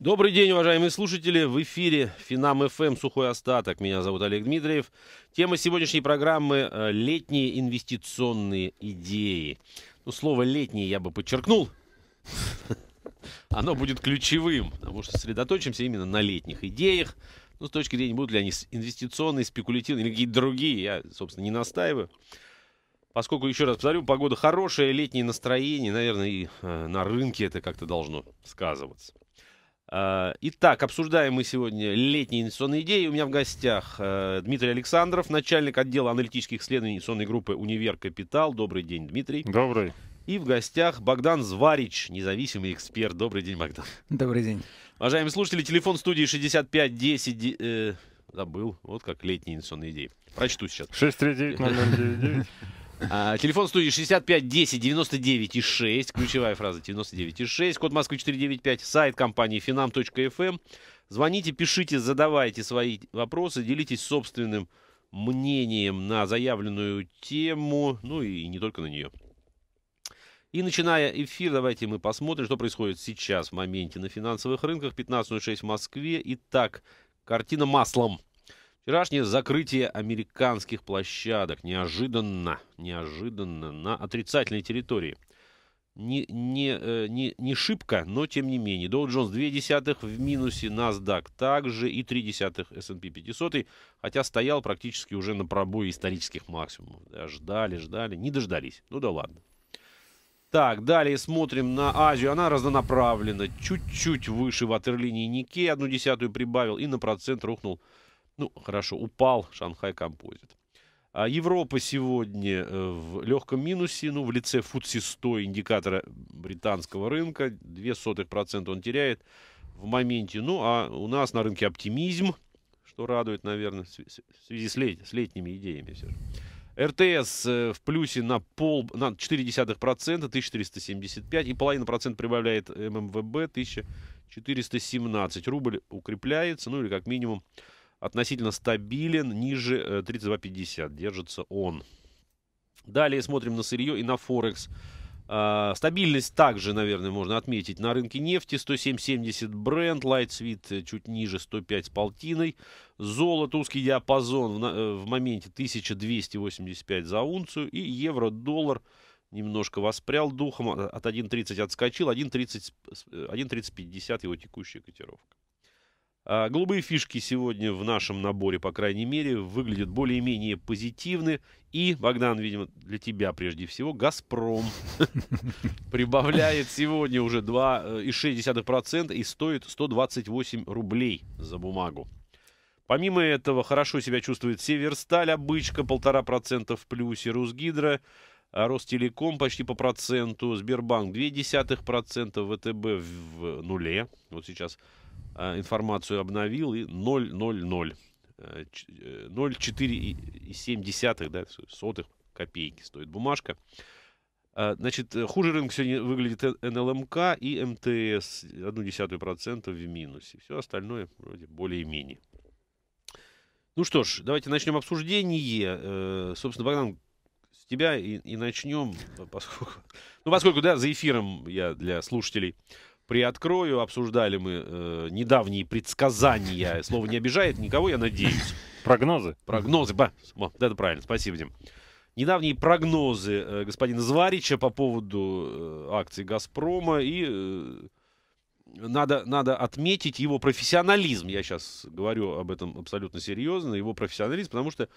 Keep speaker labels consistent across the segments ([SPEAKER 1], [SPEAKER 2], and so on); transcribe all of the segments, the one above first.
[SPEAKER 1] Добрый день, уважаемые слушатели. В эфире Финам ФМ эм. «Сухой остаток». Меня зовут Олег Дмитриев. Тема сегодняшней программы – э, летние инвестиционные идеи. Ну, слово «летние» я бы подчеркнул. Оно будет ключевым, потому что сосредоточимся именно на летних идеях. Ну, с точки зрения, будут ли они инвестиционные, спекулятивные или какие-то другие, я, собственно, не настаиваю. Поскольку, еще раз повторю, погода хорошая, летнее настроение, наверное, и э, на рынке это как-то должно сказываться. А, итак, обсуждаем мы сегодня летние инвестиционные идеи. У меня в гостях э, Дмитрий Александров, начальник отдела аналитических исследований инвестиционной группы «Универ Капитал». Добрый день, Дмитрий. Добрый. И в гостях Богдан Зварич, независимый эксперт. Добрый день, Богдан. Добрый день. Уважаемые слушатели, телефон студии 6510... Э, забыл, вот как летние инвестиционные идеи. Прочту сейчас.
[SPEAKER 2] 639
[SPEAKER 1] А, телефон студии 65 10 99 и 6. Ключевая фраза 99 и 6. Код Москвы 495. Сайт компании finam.fm. Эм. Звоните, пишите, задавайте свои вопросы, делитесь собственным мнением на заявленную тему, ну и не только на нее. И начиная эфир, давайте мы посмотрим, что происходит сейчас в моменте на финансовых рынках. 15.06 в Москве. Итак, картина маслом. Вчерашнее закрытие американских площадок. Неожиданно, неожиданно на отрицательной территории. Не, не, э, не, не шибко, но тем не менее. Dow Jones 0,2 в минусе, NASDAQ также и 0,3 S&P 500, хотя стоял практически уже на пробое исторических максимумов. ждали, ждали, не дождались. Ну да ладно. Так, далее смотрим на Азию. Она разнонаправлена. Чуть-чуть выше ватерлинии Никей. Одну десятую прибавил и на процент рухнул ну, хорошо, упал Шанхай Композит. А Европа сегодня э, в легком минусе, ну, в лице фудси 100 индикатора британского рынка, процента он теряет в моменте. Ну, а у нас на рынке оптимизм, что радует, наверное, в связи с, лет, с летними идеями все же. РТС э, в плюсе на, пол, на 0,4%, 1375, и половина процент прибавляет ММВБ, 1417. Рубль укрепляется, ну или как минимум относительно стабилен, ниже 32.50 э, держится он. Далее смотрим на сырье и на Форекс. А, стабильность также, наверное, можно отметить на рынке нефти. 107.70 бренд, Lightsweet чуть ниже 105 с полтиной. Золото, узкий диапазон в, э, моменте 1285 за унцию. И евро-доллар немножко воспрял духом, от 1.30 отскочил, 1.30, 1.30.50 э, его текущая котировка. А, голубые фишки сегодня в нашем наборе, по крайней мере, выглядят более-менее позитивны. И, Богдан, видимо, для тебя прежде всего, «Газпром» прибавляет сегодня уже 2,6% э, и стоит 128 рублей за бумагу. Помимо этого, хорошо себя чувствует «Северсталь», «Обычка» 1,5% в плюсе, «Русгидро», а, Ростелеком почти по проценту, Сбербанк 0,2%, ВТБ в нуле, вот сейчас а, информацию обновил, и 0,00. 0,4,7 э, э, да, сотых копейки стоит бумажка. А, значит, э, хуже рынка сегодня выглядит НЛМК и МТС процента в минусе. Все остальное вроде более-менее. Ну что ж, давайте начнем обсуждение. Собственно, Богдан, с тебя и, и начнем, поскольку, ну, поскольку, да, за эфиром я для слушателей приоткрою. Обсуждали мы э, недавние предсказания. Слово не обижает никого, я надеюсь. Прогнозы? Прогнозы, да, это правильно, спасибо, Дим. Недавние прогнозы э, господина Зварича по поводу э, акций «Газпрома» и... Э, надо, надо отметить его профессионализм. Я сейчас говорю об этом абсолютно серьезно. Его профессионализм, потому что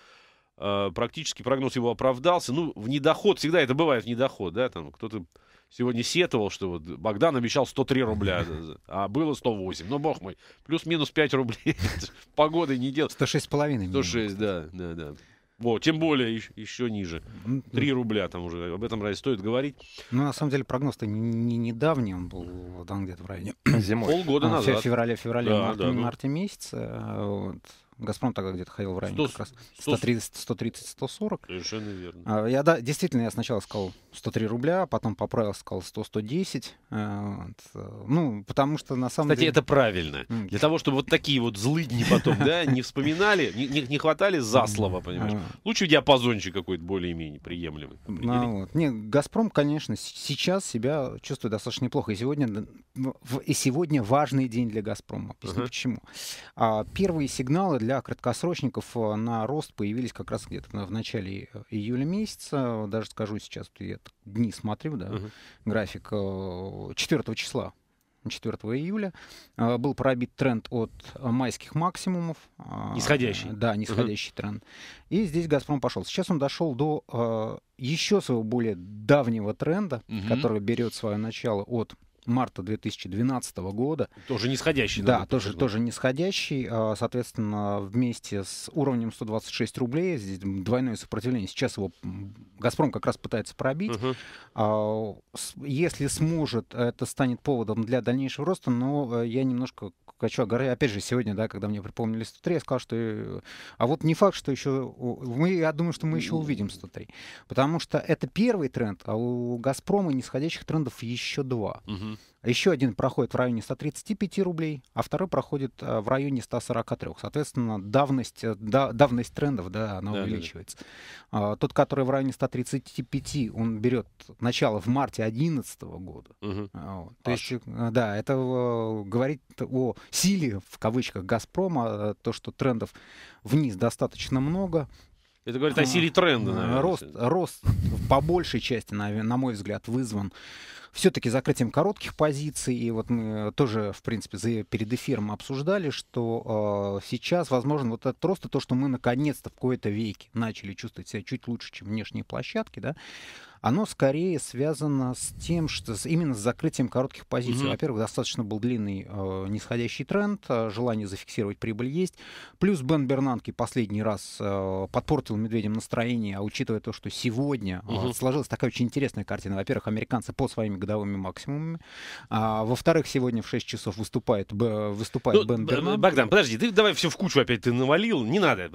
[SPEAKER 1] э, практически прогноз его оправдался. Ну, в недоход, всегда это бывает в недоход, да, там кто-то сегодня сетовал, что вот Богдан обещал 103 рубля, а было 108. Ну, бог мой, плюс-минус 5 рублей. Погоды не делать. 106,5. 106, да, да, да. Вот тем более еще, еще ниже. 3 рубля там уже. Об этом раз стоит говорить?
[SPEAKER 3] Ну, на самом деле, прогноз-то не, не недавний. Он был дан где-то в районе... Зимой. Полгода а, назад. В феврале, феврале, да, марте, да, ну... марте месяце. Вот. Газпром тогда где-то ходил в районе 100, как раз 130-140.
[SPEAKER 1] Совершенно верно. А,
[SPEAKER 3] я, да, действительно, я сначала сказал 103 рубля, потом поправил, сказал 100-110. А, вот, э, ну, потому что на самом Кстати, деле... это
[SPEAKER 1] правильно. Для того, чтобы вот такие вот злыдни потом, да, не вспоминали, не, не, хватали за слово, понимаешь. А. Лучше диапазончик какой-то более-менее приемлемый.
[SPEAKER 3] Ну, вот. Не, Газпром, конечно, сейчас себя чувствует достаточно неплохо. И сегодня, и сегодня важный день для Газпрома. Объясню, uh-huh. почему. А, первые сигналы для для краткосрочников э, на рост появились как раз где-то в начале июля месяца. Даже скажу сейчас, я дни смотрю, да, угу. график 4 э, числа 4 июля. Э, был пробит тренд от майских максимумов. Нисходящий. Да, нисходящий угу. тренд. И здесь «Газпром» пошел. Сейчас он дошел до еще своего более давнего тренда, угу. который берет свое начало от марта 2012 года.
[SPEAKER 1] Тоже нисходящий. Да, тоже,
[SPEAKER 3] тоже нисходящий. А, соответственно, вместе с уровнем 126 рублей, здесь двойное сопротивление. Сейчас его «Газпром» как раз пытается пробить. Угу. Если сможет, это станет поводом для дальнейшего роста, но э, я немножко качу горы. Опять же, сегодня, да, когда мне припомнили 103, я сказал, что... Э, а вот не факт, что еще... Мы, я думаю, что мы еще увидим 103. Потому что это первый тренд, а у «Газпрома» нисходящих трендов еще два. Угу. Угу. Еще один проходит в районе 135 рублей, а второй проходит э, в районе 143. Соответственно, давность, э, да, давность трендов да, она да, увеличивается. Да, да. А, тот, который в районе 135, он берет начало в марте 2011 года. Угу. Вот. То есть, э, да, это говорит о силе, в кавычках, «Газпрома», то, что трендов вниз достаточно много.
[SPEAKER 1] Это говорит о а, силе тренда, наверное. Рост,
[SPEAKER 3] рост по большей части, на, на мой взгляд, вызван все-таки закрытием коротких позиций. И вот мы э, тоже, в принципе, перед эфиром обсуждали, что э, сейчас, возможно, вот это просто то, что мы наконец-то в кои-то веке начали чувствовать себя чуть лучше, чем внешние площадки, да, оно скорее связано с тем, что именно с закрытием коротких позиций. Mm-hmm. Во-первых, достаточно был длинный э, нисходящий тренд, э, желание зафиксировать прибыль есть. Плюс Бен Бернанки последний раз э, подпортил медведям настроение, а учитывая то, что сегодня mm-hmm. сложилась такая очень интересная картина. Во-первых, американцы по своими годовыми максимумами. А, во-вторых, сегодня в 6 часов выступает, б, выступает ну, Бен Бернанки.
[SPEAKER 1] Богдан, подожди, ты давай все в кучу опять ты навалил. Не надо.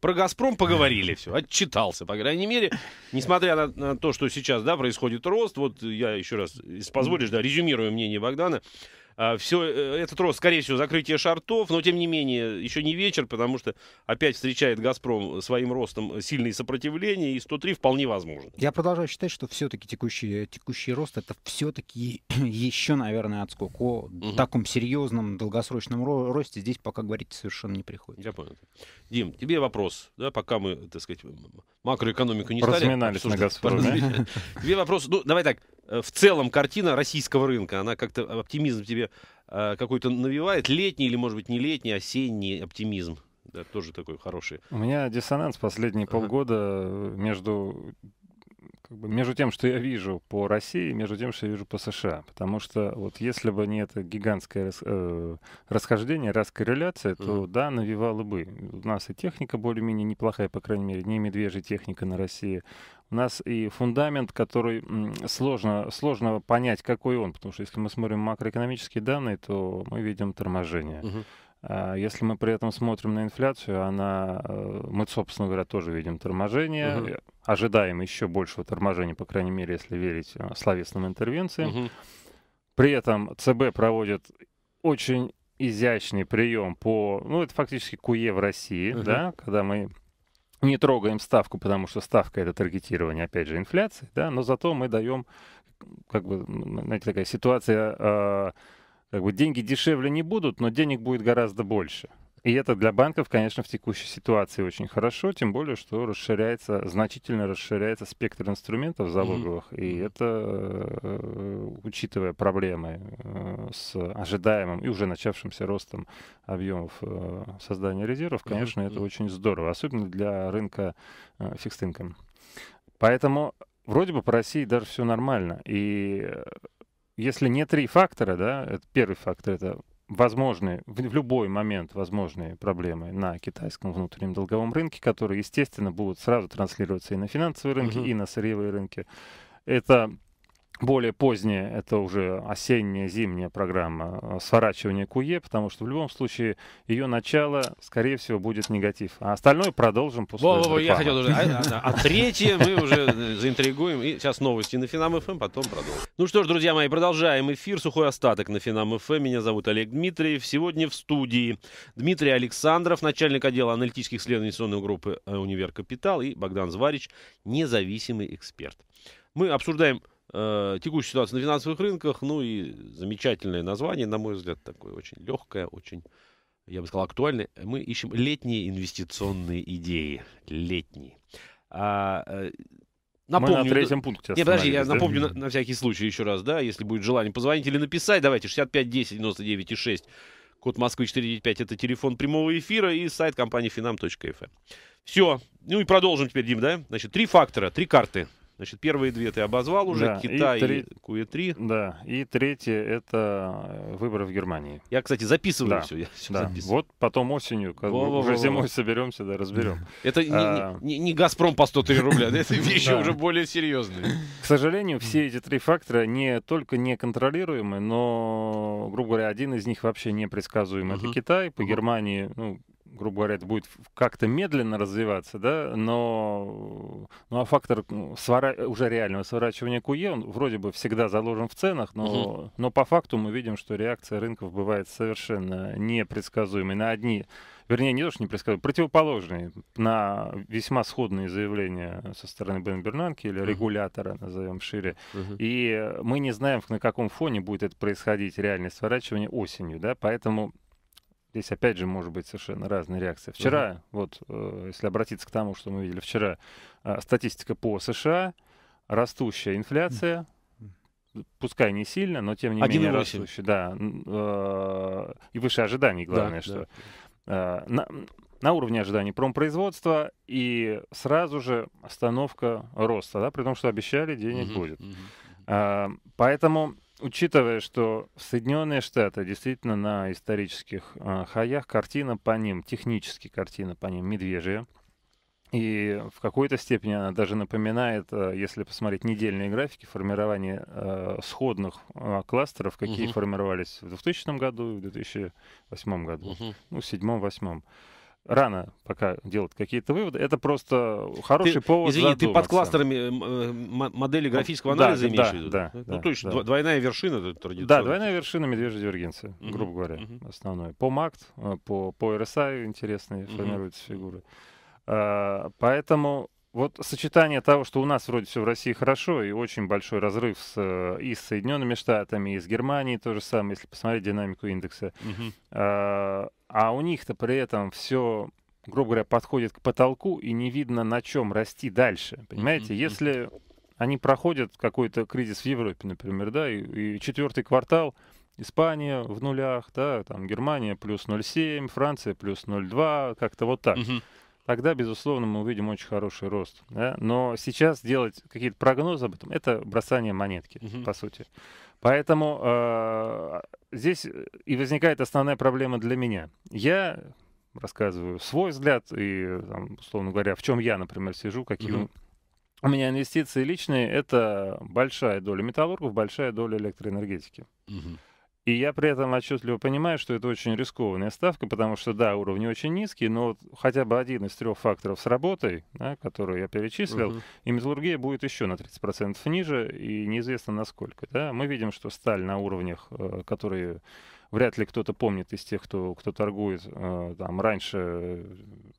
[SPEAKER 1] Про «Газпром» поговорили все. Отчитался, по крайней мере. Несмотря на, на то, что сейчас, да, происходит рост, вот я еще раз, если позволишь, да, резюмирую мнение Богдана, а, Все, э, этот рост, скорее всего, закрытие шартов, но тем не менее, еще не вечер, потому что опять встречает «Газпром» своим ростом сильные сопротивления, и 103 вполне возможно.
[SPEAKER 3] Я продолжаю считать, что все-таки текущий, текущий рост — это все-таки еще, наверное, отскок. О угу. таком серьезном долгосрочном ро- росте здесь пока говорить совершенно не приходит.
[SPEAKER 1] Я понял. Дим, тебе вопрос, да, пока мы, так сказать, макроэкономику не стали... Разминались на «Газпроме». Тебе вопрос, ну, давай так, Э, в целом картина российского рынка, она как-то э, оптимизм тебе э, какой-то навевает? Летний или, может быть, не летний, осенний оптимизм? Да, тоже такой хороший.
[SPEAKER 2] У меня диссонанс последние ага. полгода между как бы между тем, что я вижу по России, между тем, что я вижу по США. Потому что вот если бы не это гигантское рас, э, расхождение, раскорреляция, то mm. -hmm. да, навевало бы. У нас и техника более-менее неплохая, по крайней мере, не медвежья техника на России. У нас и фундамент, который сложно, сложно понять, какой он. Потому что если мы смотрим макроэкономические данные, то мы видим торможение. Mm-hmm. А, если мы при этом смотрим на инфляцию, она, э, мы, собственно говоря, тоже видим торможение. Угу. Ожидаем еще большего торможения, по крайней мере, если верить э, словесным интервенциям. Угу. При этом ЦБ проводит очень изящный прием по... Ну, это фактически КУЕ в России, угу. да, когда мы не трогаем ставку, потому что ставка — это таргетирование, опять же, инфляции, да, но зато мы даем, как бы, знаете, такая ситуация... А, как бы деньги дешевле не будут, но денег будет гораздо больше. И это для банков, конечно, в текущей ситуации очень хорошо, тем более, что расширяется, значительно расширяется спектр инструментов залоговых, mm-hmm. и это, э, учитывая проблемы э, с ожидаемым и уже начавшимся ростом объемов э, создания резервов, конечно, mm-hmm. это очень здорово, особенно для рынка фикстинком. Поэтому вроде бы по России даже все нормально, и если не три фактора, да, это первый фактор это возможные, в, любой момент возможные проблемы на китайском внутреннем долговом рынке, которые, естественно, будут сразу транслироваться и на финансовые рынки, угу. и на сырьевые рынки. Это более поздняя, это уже осенняя, зимняя программа э, сворачивания КУЕ, потому что в любом случае ее начало, скорее всего, будет негатив. А остальное продолжим после во, во, я хотел уже... А, а, а третье мы уже
[SPEAKER 1] э, заинтригуем. И сейчас новости на Финам ФМ, эм, потом продолжим. Ну что ж, друзья мои, продолжаем эфир. Сухой остаток на Финам ФМ. Эм. Меня зовут Олег Дмитриев. Сегодня в студии Дмитрий Александров, начальник отдела аналитических исследований сонной группы э, «Универ Капитал» и Богдан Зварич, независимый эксперт. Мы обсуждаем э, текущую ситуацию на финансовых рынках. Ну и замечательное название, на мой взгляд, такое очень легкое, очень, я бы сказал, актуальное. Мы ищем летние инвестиционные идеи. Летние. А, Напомню, э, Мы на ну, третьем пункте Нет, подожди, я напомню на, на всякий случай еще раз, да, если будет желание позвонить или написать, давайте 65 10 99 6, код Москвы 495, это телефон прямого эфира и сайт компании finam.fm. Эм. Все, ну и продолжим теперь, Дим, да? Значит, три фактора, три карты. Значит, первые две ты обозвал уже, да, Китай и, три...
[SPEAKER 2] и qe Да, и третье — это э, выборы в Германии. Я, кстати, записываю да, все. Я все да. записываю. Вот потом осенью, как во, уже зимой соберемся, да, разберем.
[SPEAKER 1] Это а... не, не, не «Газпром» по 103 рубля, это вещи уже более серьезные.
[SPEAKER 2] К сожалению, все эти три фактора не только неконтролируемы, но, грубо говоря, один из них вообще непредсказуемый. Это Китай, по Германии, ну, грубо говоря, это будет как-то медленно развиваться, да, но, ну, а фактор ну, свора... уже реального сворачивания куе, он вроде бы всегда заложен в ценах, но, угу. но по факту мы видим, что реакция рынков бывает совершенно непредсказуемой на одни вернее, не то, что не противоположные на весьма сходные заявления со стороны Бен Бернанки или uh регулятора, назовем шире. uh И мы не знаем, на каком фоне будет это происходить, реальное сворачивание осенью, да, поэтому Здесь опять же может быть совершенно разная реакция. Вчера, угу. вот э, если обратиться к тому, что мы видели вчера, э, статистика по США, растущая инфляция, пускай не сильно, но тем не 1, менее 8. растущая, да, э, и выше ожиданий, главное, да, что. Да. Э, на, на уровне ожиданий промпроизводства и сразу же остановка роста, да, при том, что обещали, денег угу, будет. Угу. Э, поэтому учитывая, что Соединенные Штаты действительно на исторических э, хаях, картина по ним, технически картина по ним медвежья. И в какой-то степени она даже напоминает, э, если посмотреть недельные графики формирования э, а, сходных э, кластеров, какие угу. формировались в 2000 году и в 2008 году, угу. ну, в 2007-2008 рано пока делать какие-то выводы. Это
[SPEAKER 1] просто хороший ты, повод Извини, задуматься. ты под кластерами э, э, модели ну, графического анализа да, имеешь да, в виду? Да, ну, да, ну, то есть да. двойная вершина это традиционно. Да,
[SPEAKER 2] двойная вершина медвежья дивергенция, uh-huh, грубо говоря, uh-huh. основное. По МАКТ, э, по, по RSI интересные uh-huh. формируются фигуры. А, поэтому вот сочетание того, что у нас вроде все в России хорошо, и очень большой разрыв с, э, и с Соединенными Штатами, и с Германией то же самое, если посмотреть динамику индекса. Угу. А, а у них-то при этом все, грубо говоря, подходит к потолку, и не видно, на чем расти дальше. Понимаете, угу. если они проходят какой-то кризис в Европе, например, да, и, и четвертый квартал, Испания в нулях, да, там Германия плюс 0,7, Франция плюс 0,2, как-то вот так. Угу тогда, безусловно, мы увидим очень хороший рост. Да? Но сейчас делать какие-то прогнозы об этом, это бросание монетки, угу. по сути. Поэтому э, здесь э, и возникает основная проблема для меня. Я рассказываю свой взгляд и, там, условно говоря, в чем я, например, сижу, какие угу. у меня инвестиции личные, это большая доля металлургов, большая доля электроэнергетики. Угу. И я при этом отчетливо понимаю, что это очень рискованная ставка, потому что, да, уровни очень низкие, но вот хотя бы один из трех факторов с работой, да, которые я перечислил, uh-huh. и металлургия будет еще на 30% ниже, и неизвестно насколько. Да? Мы видим, что сталь на уровнях, э, которые вряд ли кто-то помнит из тех, кто, кто торгует э, там, раньше,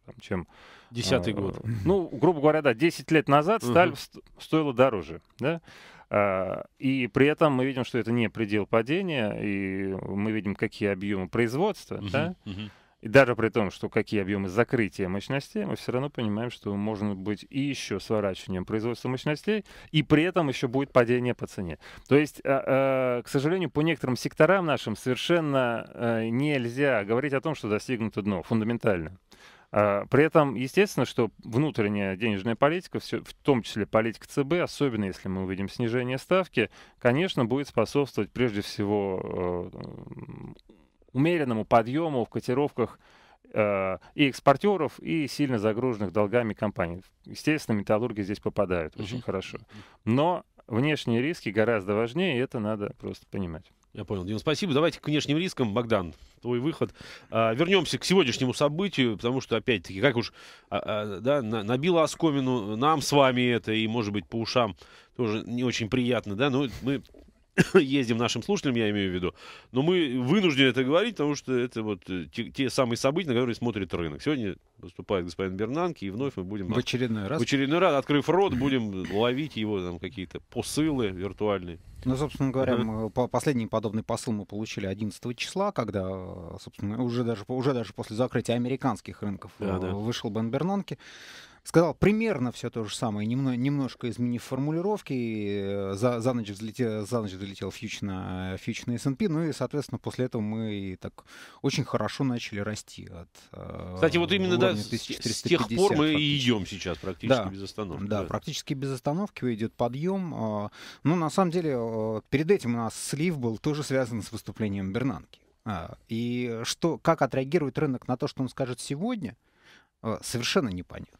[SPEAKER 2] там, чем... Десятый э, год. Ну, грубо говоря, да, 10 лет назад сталь uh-huh. стоила дороже. Да? А, и при этом мы видим, что это не предел падения, и мы видим, какие объемы производства, uh-huh, да? Uh-huh. И даже при том, что какие объемы закрытия мощностей, мы все равно понимаем, что можно быть и еще сворачиванием производства мощностей, и при этом еще будет падение по цене. То есть, а, а, к сожалению, по некоторым секторам нашим совершенно э, нельзя говорить о том, что достигнуто дно фундаментально. А, при этом, естественно, что внутренняя денежная политика, в том числе политика ЦБ, особенно если мы увидим снижение ставки, конечно, будет способствовать прежде всего э, умеренному подъему в котировках э, и экспортеров, и сильно загруженных долгами компаний. Естественно, металлурги здесь попадают очень хорошо. Но внешние риски
[SPEAKER 1] гораздо важнее, и это надо просто понимать. Я понял, Дим, спасибо. Давайте к внешним рискам, Богдан, твой выход. А, вернемся к сегодняшнему событию, потому что, опять-таки, как уж а, а, да, на, набило оскомину нам с вами это, и, может быть, по ушам тоже не очень приятно, да, но мы ездим нашим слушателям, я имею в виду, но мы вынуждены это говорить, потому что это вот э, те, те самые события, на которые смотрит рынок. Сегодня выступает господин Бернанки, и вновь мы будем... В очередной раз? В очередной раз, открыв рот, будем ловить его там какие-то посылы виртуальные.
[SPEAKER 3] Ну, собственно говоря, мы, по, последний подобный посыл мы получили 11 числа, когда, э, собственно, уже даже, уже даже после закрытия американских рынков uh-huh. вышел Бен Бернанки сказал примерно все то же самое, немно, немножко изменив формулировки. Э, за, за, ночь, взлетел, за ночь взлетел фьюч на, фьюч на S&P, ну и, соответственно, после этого мы и так очень хорошо начали расти. От, э, Кстати, вот именно да, 1450, с тех пор мы и идем
[SPEAKER 1] сейчас практически да, без остановки.
[SPEAKER 3] Да, да, практически без остановки идет подъем. Э, ну, на самом деле, перед этим у нас слив был тоже связан с выступлением Бернанки. А, и что, как отреагирует рынок на то, что он скажет сегодня, совершенно непонятно.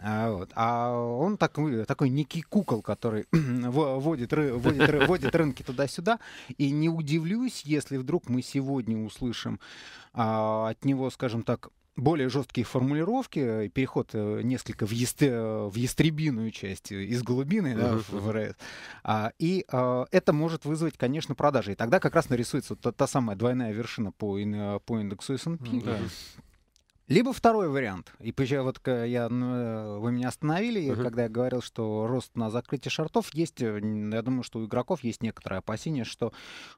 [SPEAKER 3] А, вот. а он такой, такой некий кукол, который водит, водит, водит рынки туда-сюда. И не удивлюсь, если вдруг мы сегодня услышим а, от него, скажем так, более жесткие формулировки, э, переход э, несколько в, есте, в ястребиную часть э, из глубины да, uh в РС. А, и а, это может вызвать, конечно, продажи. И тогда как раз нарисуется та, та самая двойная вершина по, по индексу S&P. Да. Либо второй вариант. И вот я, э, вы меня остановили, uh-huh. когда я говорил, что рост на закрытие шартов есть. Э, я думаю, что у игроков есть некоторое опасение, что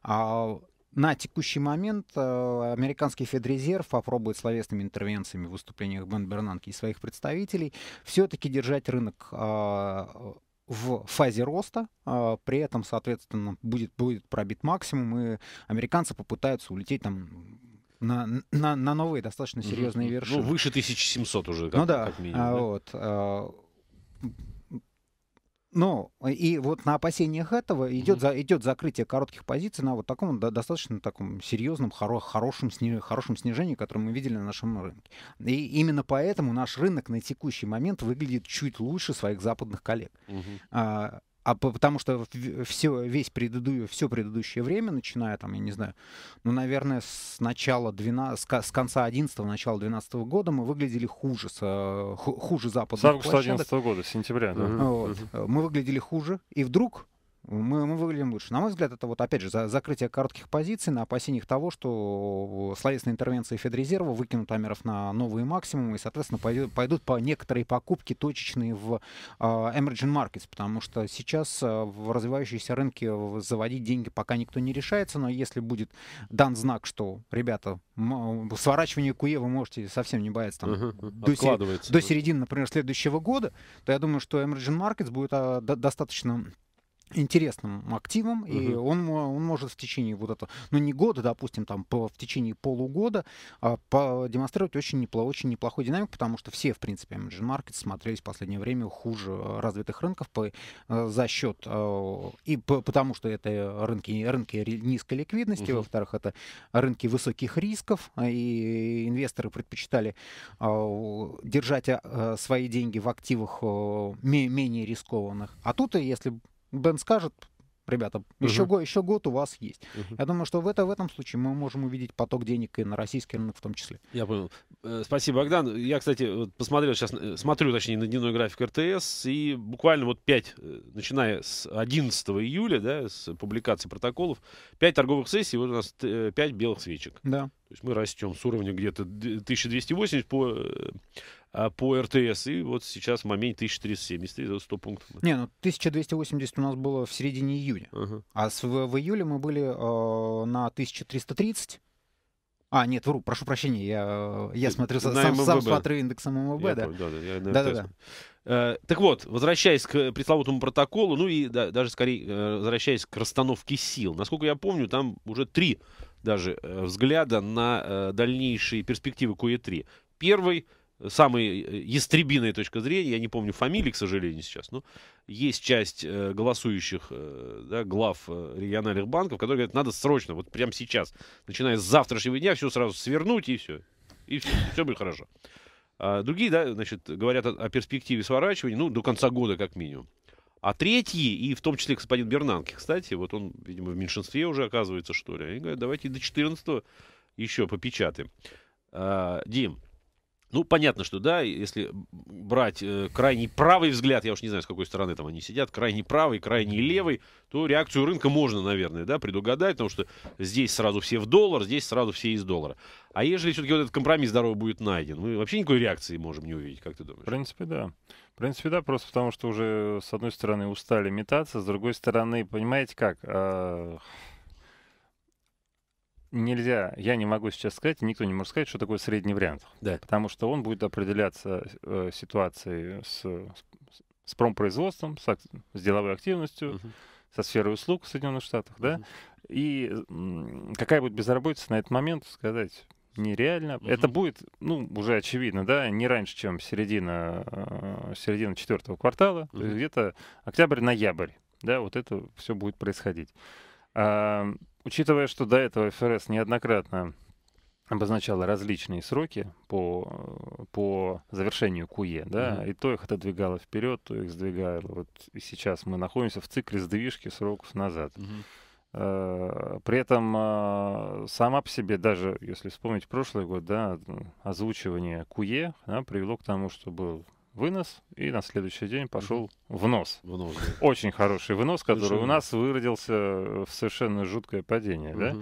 [SPEAKER 3] а, на текущий момент а, американский Федрезерв попробует словесными интервенциями в выступлениях Бен Бернанки и своих представителей все-таки держать рынок а, в фазе роста, а, при этом, соответственно, будет, будет пробит максимум, и американцы попытаются улететь там на, на, на новые достаточно серьезные угу. вершины. Ну, выше
[SPEAKER 1] 1700 уже, как, ну, да. как минимум. А, да? Вот, а,
[SPEAKER 3] ну, и вот на опасениях этого идет, mm за, идет закрытие коротких позиций на вот таком да, достаточно таком серьезном, хоро, хорошем, сни, хорошем снижении, которое мы видели на нашем рынке. И именно поэтому наш рынок на текущий момент выглядит чуть лучше своих западных коллег. mm А, а потому что все, весь предыдущее все предыдущее время, начиная там, я не знаю, ну, наверное, с начала 12, с конца 11 начала 12 года мы выглядели хуже, с, э, хуже западных С августа 11 -го
[SPEAKER 2] года, сентября, да. Вот.
[SPEAKER 3] Угу. Мы выглядели хуже, и вдруг мы, мы выглядим лучше. На мой взгляд, это вот опять же за, закрытие коротких позиций на опасениях того, что словесная интервенции Федрезерва выкинут Амеров на новые максимумы и, соответственно, пойдет, пойдут по некоторые покупки точечные в э, emerging markets, потому что сейчас э, в развивающиеся рынки заводить деньги пока никто не решается, но если будет дан знак, что, ребята, сворачивание куе вы можете совсем не бояться там, угу, до, до середины, например, следующего года, то я думаю, что emerging markets будет а, до, достаточно интересным активом, угу. и он, он может в течение вот этого, ну не года, допустим, там по, в течение полугода а, демонстрировать очень, неплохой очень неплохой динамик, потому что все, в принципе, Emerging Markets смотрелись в последнее время хуже э, развитых рынков по, э, за счет, а, и по, потому что это рынки, рынки низкой ликвидности, угу. во-вторых, это рынки высоких рисков, и инвесторы предпочитали а, держать а, свои деньги в активах а, менее рискованных. А тут, если Бен скажет, ребята, еще, угу. uh еще год у вас есть. Угу. Я думаю, что в, это, в этом случае мы можем увидеть поток денег и на российский рынок в том числе.
[SPEAKER 1] Я понял. Э, спасибо, Богдан. Я, кстати, вот посмотрел сейчас, э, смотрю, точнее, на дневной график РТС, и буквально вот 5, э, начиная с 11 июля, да, с публикации протоколов, 5 торговых сессий, вот у нас 5 белых свечек. Да. То есть мы растем с уровня где-то 1280 по а, по РТС. И вот сейчас в моменте 1373 за 100 пунктов. Не, ну
[SPEAKER 3] 1280 у нас было в середине июня. Ага. А с, в, в июле мы были э, на 1330. А, нет, вру, прошу прощения, я, я смотрю, сам, ММВБ. сам смотрю индекс ММВБ, да. да,
[SPEAKER 1] да, да, э, так вот, возвращаясь к пресловутому протоколу, ну и да, даже скорее э, возвращаясь к расстановке сил. Насколько я помню, там уже три даже э, взгляда на дальнейшие перспективы КОЕ-3. Первый — самой э, ястребиной точка зрения, я не помню фамилии, к сожалению, сейчас, но есть часть э, голосующих э, да, глав региональных банков, которые говорят, надо срочно, вот прямо сейчас, начиная с завтрашнего дня, все сразу свернуть и все. И все, все будет хорошо. А другие, да, значит, говорят о, о перспективе сворачивания, ну, до конца года как минимум. А третьи, и в том числе господин Бернанки, кстати, вот он, видимо, в меньшинстве уже оказывается, что ли, они говорят, давайте до 14 еще попечатаем. А, Дим, ну, понятно, что да, если брать э, крайний правый взгляд, я уж не знаю, с какой стороны там они сидят, крайний правый, крайний левый, то реакцию рынка можно, наверное, да, предугадать, потому что здесь сразу все в доллар, здесь сразу все из доллара. А если все-таки вот этот компромисс здоровый будет найден, мы вообще никакой реакции можем не увидеть, как ты думаешь?
[SPEAKER 2] В принципе, да. В принципе, да, просто потому что уже, с одной стороны, устали метаться, с другой стороны, понимаете как, а, нельзя, я не могу сейчас сказать, никто не может сказать, что такое средний вариант. Да. Потому что он будет определяться э, ситуацией с, с промпроизводством, с, с деловой активностью, угу. со сферой услуг в Соединенных Штатах, угу. да. И какая будет безработица на этот момент, сказать нереально. Угу. Это будет, ну, уже очевидно, да, не раньше, чем середина, э, середина четвертого квартала, угу. где-то октябрь-ноябрь, да, вот это все будет происходить. Учитывая, что до этого ФРС неоднократно обозначала различные сроки по, по завершению КУЕ, e, да, mm-hmm. и то их отодвигало вперед, то их сдвигало. Вот и сейчас мы находимся в цикле сдвижки сроков назад. Mm-hmm. При этом э, сама по себе, даже если вспомнить прошлый год, да, озвучивание КУЕ e, да, привело к тому, что был вынос, и на следующий день пошел в нос. да. Очень хороший вынос, который Совершенно. у нас выродился в совершенно жуткое падение. Угу. Да?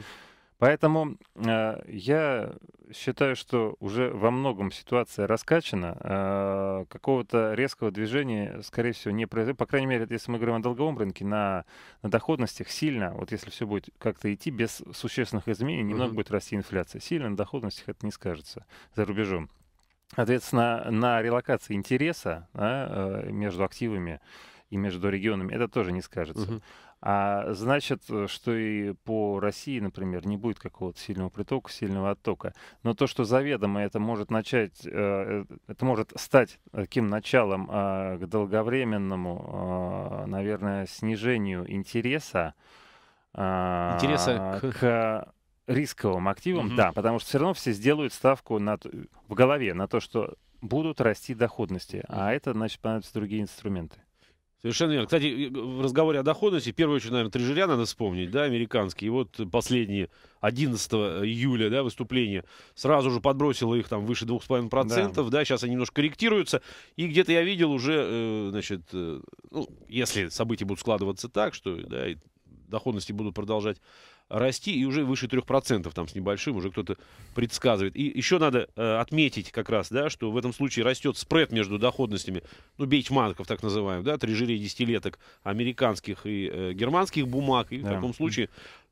[SPEAKER 2] Поэтому э, я считаю, что уже во многом ситуация раскачана. Э, какого-то резкого движения, скорее всего, не произойдет. По крайней мере, если мы говорим о долговом рынке, на, на доходностях сильно, вот если все будет как-то идти без существенных изменений, немного mm будет расти инфляция. Сильно на доходностях это не скажется за рубежом. Соответственно, на релокации интереса да, э, между активами и между регионами это тоже не скажется. Угу. А значит, э, что и по России, например, не будет какого-то сильного притока, сильного оттока. Но то, что заведомо это может начать, э, это может стать таким началом к долговременному, наверное, снижению интереса. Интереса а, к... к рисковым активом, mm да, потому что все равно все сделают ставку на, э, в голове на то, что будут расти доходности, а это, значит, понадобятся другие инструменты.
[SPEAKER 1] Совершенно верно. Кстати, э, в разговоре о доходности, в первую очередь, наверное, трежеря надо вспомнить, да, американский. И вот последние, 11 э, июля, да, выступление, сразу же подбросило их там выше 2,5%, да. да, сейчас они немножко корректируются. И где-то я видел уже, значит, ну, если события будут складываться так, что, да, и доходности будут продолжать расти и уже выше 3%, там с небольшим уже кто-то предсказывает. И еще надо э, отметить как раз, да, что в этом случае растет спред между доходностями, ну, бейчманков так называемых, да, трежерей десятилеток американских и э, германских бумаг, и да. в таком случае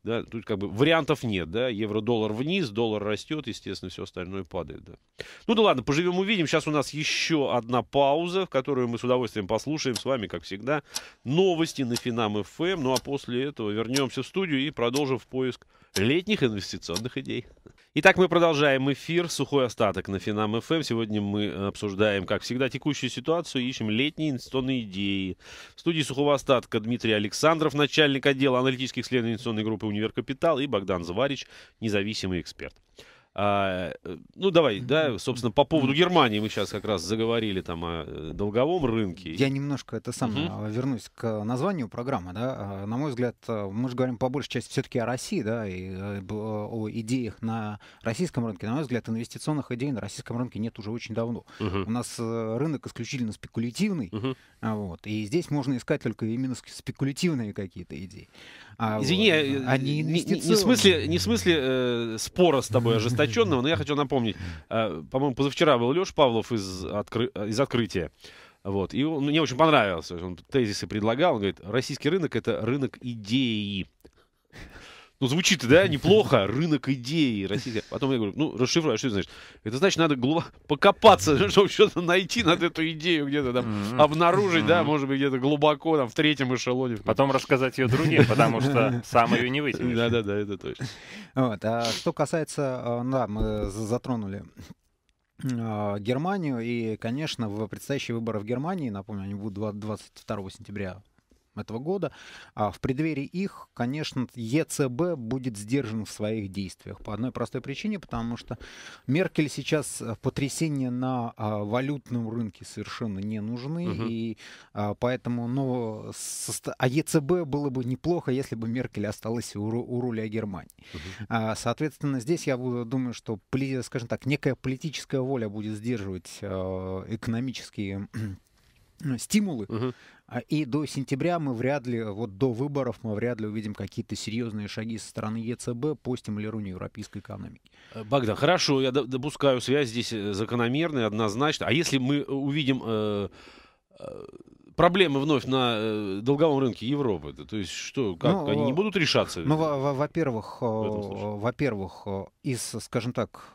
[SPEAKER 1] да, тут как бы вариантов нет, да, евро-доллар вниз, доллар растет, естественно, все остальное падает, да. Ну да ладно, поживем увидим. Сейчас у нас еще одна пауза, в которую мы с удовольствием послушаем с вами, как всегда, новости на Финам ФМ. Эм. Ну а после этого вернемся в студию и продолжим в поиск летних инвестиционных идей. Итак, мы продолжаем эфир. Сухой остаток на Финам ФМ. Эм. Сегодня мы обсуждаем, как всегда, текущую ситуацию, ищем летние инвестиционные идеи. В студии сухого остатка Дмитрий Александров, начальник отдела аналитических исследований инвестиционной группы Капитал, и Богдан Заварич, независимый эксперт. А, э, ну, давай, да, собственно, по поводу Германии мы сейчас как раз заговорили там о э, долговом рынке. Я
[SPEAKER 3] немножко это сам угу. А, вернусь к названию программы, да. А, на мой взгляд, э, мы же говорим по большей части все-таки о России, да, и о идеях на российском рынке. На мой взгляд, инвестиционных идей на российском рынке нет уже очень давно. Угу. У нас рынок исключительно спекулятивный, угу. вот, и здесь можно искать только именно спекулятивные какие-то идеи. А Извини, вот, а не, не, не в смысле,
[SPEAKER 1] не в смысле э, спора с тобой ожесточенного ожесточенного, но я хочу напомнить, э, по-моему, позавчера был Леш Павлов из, откры... из «Открытия». Вот. И он, мне очень понравился. Он тезисы предлагал. Он говорит, российский рынок — это рынок идеи. Ну, звучит, да, неплохо. Рынок идей российский. Потом я говорю, ну, расшифруй, а что это значит? Это значит, надо глубоко покопаться, чтобы что-то найти над эту идею где-то там, обнаружить, да, может быть, где-то глубоко, там, в третьем эшелоне. Потом рассказать ее другим, потому что сам ее не вытянешь. Да-да-да, это точно.
[SPEAKER 3] Вот, а что касается, э, ну да, мы затронули а, Германию. И, конечно, в предстоящие выборы в Германии, напомню, они будут 22 сентября этого года. А в преддверии их, конечно, ЕЦБ будет сдержан в своих действиях. По одной простой причине, потому что Меркель сейчас э, потрясения на а, валютном рынке совершенно не нужны. Угу. И а, поэтому, ну, а ЕЦБ было бы неплохо, если бы Меркель осталась у, у руля Германии. Угу. Соответственно, здесь я буду думаю, что, скажем так, некая политическая воля будет сдерживать э, экономические стимулы, угу. А, и до сентября мы вряд ли, вот до выборов мы вряд ли увидим какие-то серьезные шаги со стороны ЕЦБ по стимулированию европейской экономики.
[SPEAKER 1] Э, Богдан, хорошо, я допускаю связь здесь э, закономерная, однозначно. А если мы э, увидим э, проблемы вновь на долговом рынке Европы, то есть что, как, ну, они не будут решаться? Ну,
[SPEAKER 3] во-первых, во во-первых, из, скажем так,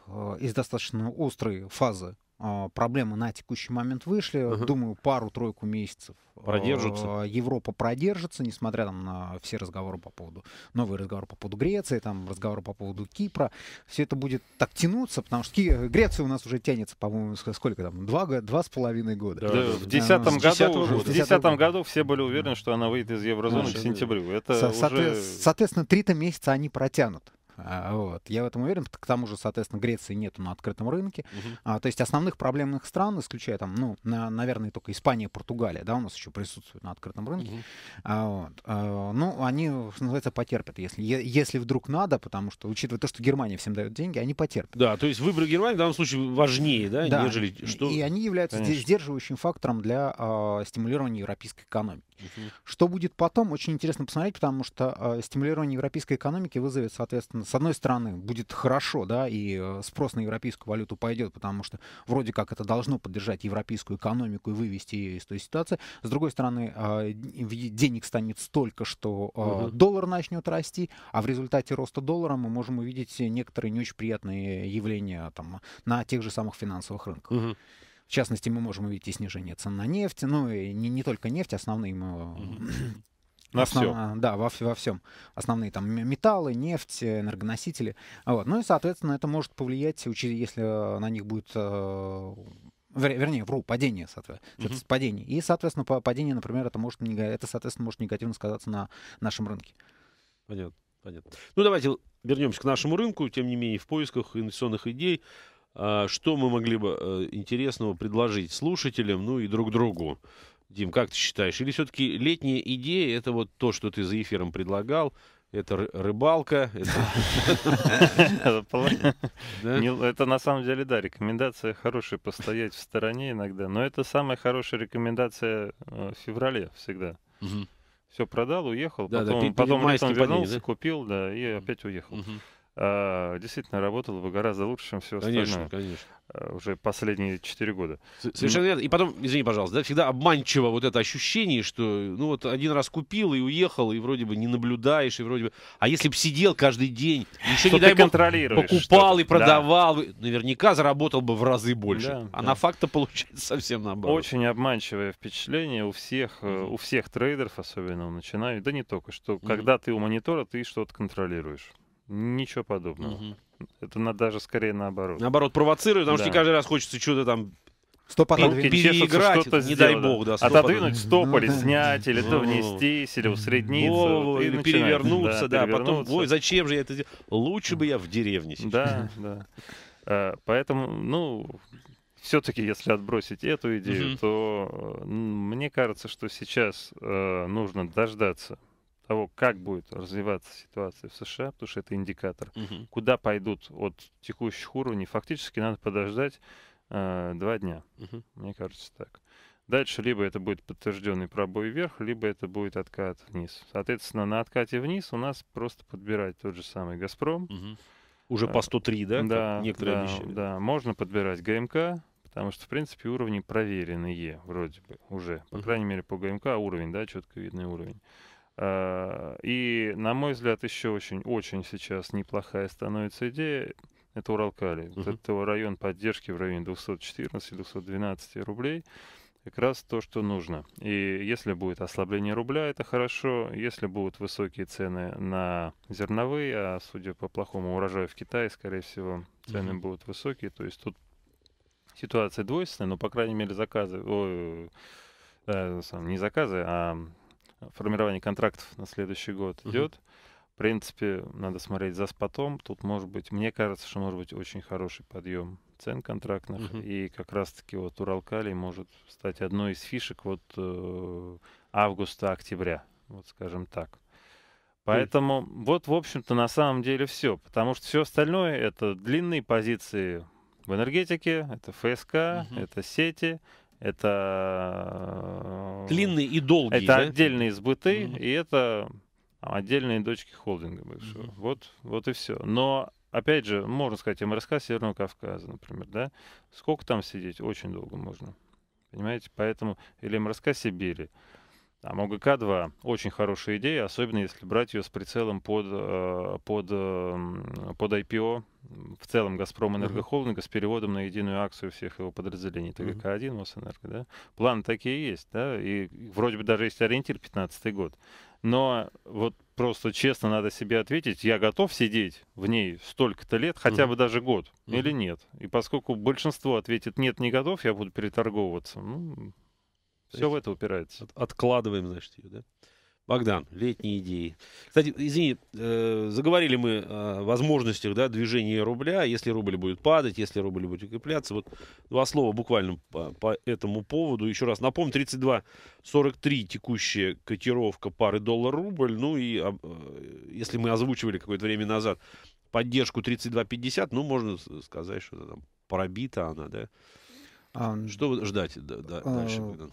[SPEAKER 3] из достаточно острой фазы а, проблемы на текущий момент вышли. Угу. Думаю, пару-тройку месяцев продержится. А, Европа продержится, несмотря там, на все разговоры по поводу, новые разговоры по поводу Греции, там разговоры по поводу Кипра. Все это будет так тянуться, потому что э, Греция у нас уже тянется, по-моему, сколько там, два, два с половиной года. Да, да, в десятом году, уже, в десятом
[SPEAKER 2] году все были уверены, что она выйдет из еврозоны да, к сентябрю. Это со- уже...
[SPEAKER 3] Соответственно, три-то месяца они протянут. А, вот. Я в этом уверен. К тому же, соответственно, Греции нету на открытом рынке. Угу. А, то есть основных проблемных стран, исключая там, ну, на, наверное, только Испания, и Португалия, да, у нас еще присутствуют на открытом рынке. Угу. А, вот. а, ну, они, что называется, потерпят, если, если вдруг надо, потому что, учитывая то, что Германия всем дает деньги, они потерпят.
[SPEAKER 1] Да, то есть выбор Германии в данном случае важнее, да, да. нежели что... И они являются Конечно.
[SPEAKER 3] сдерживающим фактором для а, стимулирования европейской экономики. Угу. Что будет потом, очень интересно посмотреть, потому что э, стимулирование европейской экономики вызовет, соответственно, с одной стороны, будет хорошо, да, и э, спрос на европейскую валюту пойдет, потому что вроде как это должно поддержать европейскую экономику и вывести ее из той ситуации. С другой стороны, э, денег станет столько, что э, угу. доллар начнет расти, а в результате роста доллара мы можем увидеть некоторые не очень приятные явления там, на тех же самых финансовых рынках. Угу. В частности, мы можем увидеть и снижение цен на нефть, ну и не, не только нефть, основные мы
[SPEAKER 2] на Основ... всем.
[SPEAKER 3] Да, во, во всем. Основные там металлы, нефть, энергоносители. Вот. Ну и, соответственно, это может повлиять, если э, на них будет э, Вер, вернее, вру, падение, соответственно, uh-huh. падение. И, соответственно, падение, например, это может, это, соответственно, может негативно сказаться на нашем рынке.
[SPEAKER 1] Понятно, понятно. Ну, давайте вернемся к нашему рынку, тем не менее, в поисках инвестиционных идей. А, что мы могли бы э, интересного предложить слушателям, ну и друг другу? Дим, как ты считаешь? Или все-таки летняя идея, это вот то, что ты за эфиром предлагал, это рыбалка. Это
[SPEAKER 2] на самом деле, да, рекомендация хорошая постоять в стороне иногда. Но это самая хорошая рекомендация э, в феврале всегда. Все продал, уехал, потом летом вернулся, купил, да, и опять уехал. А, действительно работал бы гораздо лучше, чем все остальное. Конечно, конечно. А, уже последние 4 года. Совершенно
[SPEAKER 1] верно. И потом, извини, пожалуйста, да, всегда обманчиво вот это ощущение, что ну вот один раз купил и уехал, и вроде бы не наблюдаешь, и вроде бы... А если бы сидел каждый день, еще что не дай бог, покупал и продавал, да. наверняка заработал бы в разы больше. Да, а да. на факт-то получается совсем наоборот. Очень обманчивое
[SPEAKER 2] впечатление у всех, э, у всех трейдеров, особенно у начинающих, да не только, что когда ты у монитора, ты что-то контролируешь. Ничего подобного. Угу. Это на, даже скорее наоборот.
[SPEAKER 1] Наоборот, провоцирует, потому да. что не каждый раз хочется что-то там Стопор руки а переиграть, что-то не сделать, дай бог, да. Отодвинуть а стопорь, ну, снять, или то внестись, или усредниться. О, вот, или перевернуться, да, да перевернуться. потом, ой, зачем же я это делал? Лучше бы я в деревне сейчас. Да, да.
[SPEAKER 2] А, поэтому, ну, все-таки, если отбросить эту идею, угу. то э, мне кажется, что сейчас э, нужно дождаться того, как будет развиваться ситуация в США, потому что это индикатор, угу. куда пойдут от текущих уровней, фактически надо подождать э, два дня. Угу. Мне кажется так. Дальше либо это будет подтвержденный пробой вверх, либо это будет откат вниз. Соответственно, на откате вниз у нас просто подбирать тот же самый «Газпром». Угу. Уже по 103, э, да? Да, некоторые да, обещали. да. Можно подбирать ГМК, потому что, в принципе, уровни проверенные вроде бы уже. По крайней мере, по ГМК уровень, да, четко видный уровень. Э, и, на мой взгляд, еще очень-очень сейчас неплохая становится идея. Это Уралкали. Угу. Вот это район поддержки в районе 214-212 рублей. Как раз то, что нужно. И если будет ослабление рубля, это хорошо. Если будут высокие цены на зерновые, а судя по плохому урожаю в Китае, скорее всего, цены угу. будут высокие. То есть тут ситуация двойственная, но, по крайней мере, заказы... Ой, да, э, не заказы, а формирование контрактов на следующий год угу. идет. В принципе, надо смотреть за спотом. Тут может быть, мне кажется, что может быть очень хороший подъем цен контрактных. Угу. И как раз-таки вот Уралкалий может стать одной из фишек вот э, августа-октября, вот скажем так. Поэтому mm. вот, в общем-то, на самом деле все. Потому что все остальное — это длинные позиции в энергетике, это ФСК, mm-hmm. это сети — это... Э, Длинные и долгие. Это да? отдельные сбыты, mm-hmm. и это а, отдельные дочки холдинга бывшего. Mm-hmm. Вот, вот и все. Но, опять же, можно сказать, МРСК Северного Кавказа, например, да? Сколько там сидеть? Очень долго можно. Понимаете? Поэтому... Или МРСК Сибири. Там ОГК-2 очень хорошая идея, особенно если брать ее с прицелом под, э, под, эм, под IPO в целом Газпром энергохолдинга uh-huh. с переводом на единую акцию всех его подразделений. ТГК-1, uh-huh. Мосэнерго, да? План такие есть, да? И вроде бы даже есть ориентир 15 год. Но вот просто честно надо себе ответить, я готов сидеть в ней столько-то лет, хотя uh-huh. бы даже год, uh-huh. или нет. И поскольку большинство ответит нет, не готов, я буду переторговываться. Ну,
[SPEAKER 1] все в это упирается. От, откладываем, значит, ее, да? Богдан, летние идеи. Кстати, извини, э, заговорили мы о возможностях да, движения рубля, если рубль будет падать, если рубль будет укрепляться. Вот два слова буквально по, по этому поводу. Еще раз напомню, 32.43 текущая котировка пары доллар-рубль. Ну и а, э, если мы озвучивали какое-то время назад поддержку 32.50, ну можно сказать, что там пробита она, да? А, что ждать да, да, а, дальше, Богдан?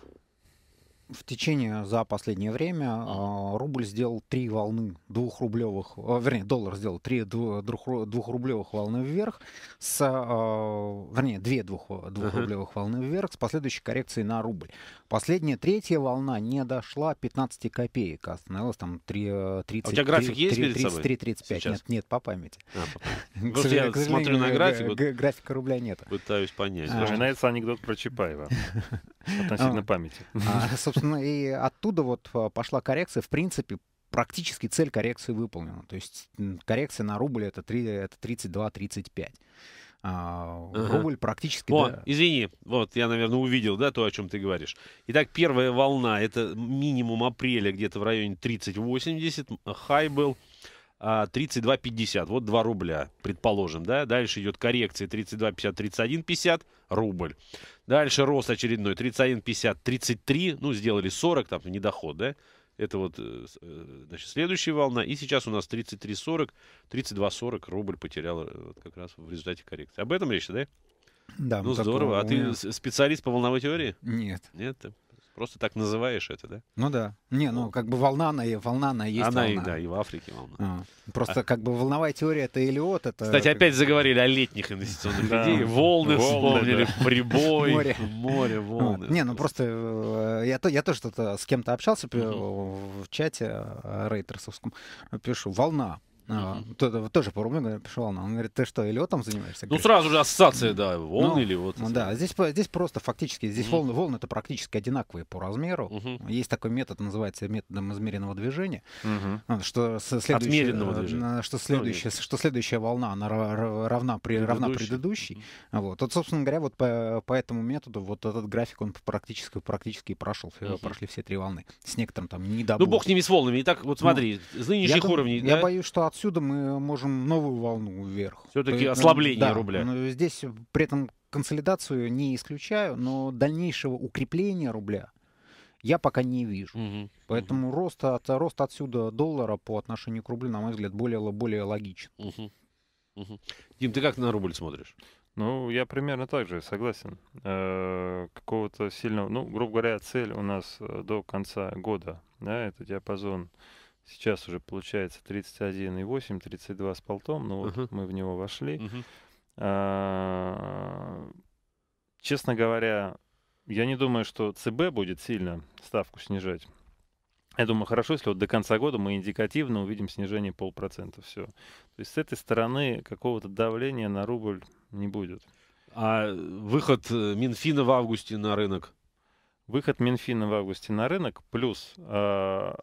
[SPEAKER 3] в течение за последнее время а, рубль сделал три волны двухрублевых, а, вернее, доллар сделал три двухрублевых волны вверх, с, а, вернее, две двух, двухрублевых uh-huh. волны вверх с последующей коррекцией на рубль. Последняя третья волна не дошла 15 копеек, остановилась там 3, 30, а у тебя график 3, есть 33, 35. Нет, нет, по памяти. А, по памяти. Просто я смотрю на график. Графика рубля
[SPEAKER 2] нет. Пытаюсь понять. Вспоминается анекдот про Чапаева относительно памяти
[SPEAKER 3] собственно, ну, и оттуда вот э, пошла коррекция. В принципе, практически цель коррекции выполнена. То есть коррекция на рубль это, 3, это 32-35.
[SPEAKER 1] А, ага. Рубль практически... О, да. извини, вот я, наверное, увидел, да, то, о чем ты говоришь. Итак, первая волна, это минимум апреля где-то в районе 30-80, хай был 32,50. А, вот 2 рубля, предположим, да. Дальше идет коррекция 32,50, 31,50, рубль. Дальше рост очередной 31,50, 33, ну, сделали 40, там, недоход, да. Это вот э, э, значит, следующая волна. И сейчас у нас 33,40, 32,40 рубль потерял э, вот, как раз в результате коррекции. Об этом речь, да? Да. Ну, здорово. А ты специалист по волновой теории? Нет. Нет? Просто так называешь это, да?
[SPEAKER 3] Ну да. Не, ну как бы волна она, волна она есть. Она волна. и
[SPEAKER 1] да, и в Африке волна.
[SPEAKER 3] А. Просто а. как бы волновая теория это Элиот, это. Кстати, опять
[SPEAKER 1] заговорили о летних инвестиционных идеях. Волны вспомнили, прибой, море, волны. Не,
[SPEAKER 3] ну просто э, я то я тоже что-то с кем-то общался в чате э, рейтерсовском. Пишу волна а, mm-hmm. Тоже по Румыну пришел она. Он говорит, ты что, Или там занимаешься? Ну, говорит, сразу
[SPEAKER 1] же ассоциация, да, ну, волны ну, или вот. Ну, да,
[SPEAKER 3] здесь, здесь просто фактически, здесь mm-hmm. волны, волны это практически одинаковые по размеру. Mm-hmm. Есть такой метод, называется методом измеренного движения. Mm-hmm. Что следующее, э, движения. Что, следующая, что следующая волна, она равна, при, равна предыдущей. Mm-hmm. Вот. вот, собственно говоря, вот по, по этому методу вот этот график, он практически, практически прошел. Mm-hmm. Прошли все три волны. С некоторым там недобором. Ну, бог с ними
[SPEAKER 1] с волнами. Итак, вот ну, смотри, ну, с нынешних я, уровней. Я да?
[SPEAKER 3] боюсь, что от отсюда мы можем новую волну вверх. Все-таки ослабление да, рубля. Здесь при этом консолидацию не исключаю, но дальнейшего укрепления рубля я пока не вижу. Угу. Поэтому угу. Рост, от, рост отсюда доллара по отношению к рублю, на мой взгляд, более, более логичен.
[SPEAKER 1] Угу. Угу. Дим, ты как на рубль смотришь?
[SPEAKER 2] Ну, я примерно так же согласен. Э -э какого-то сильного, ну, грубо говоря, цель у нас э, до конца года, да, это диапазон Сейчас уже получается 31,8, 32 с полтом, но вот uh-huh. мы в него вошли. Uh-huh. честно говоря, я не думаю, что ЦБ будет сильно ставку снижать. Я думаю, хорошо, если вот до конца года мы индикативно увидим снижение полпроцента. Все. То есть с этой стороны какого-то давления на рубль не будет. А э, выход э, Минфина в августе на рынок? Выход Минфина в августе на рынок, плюс а,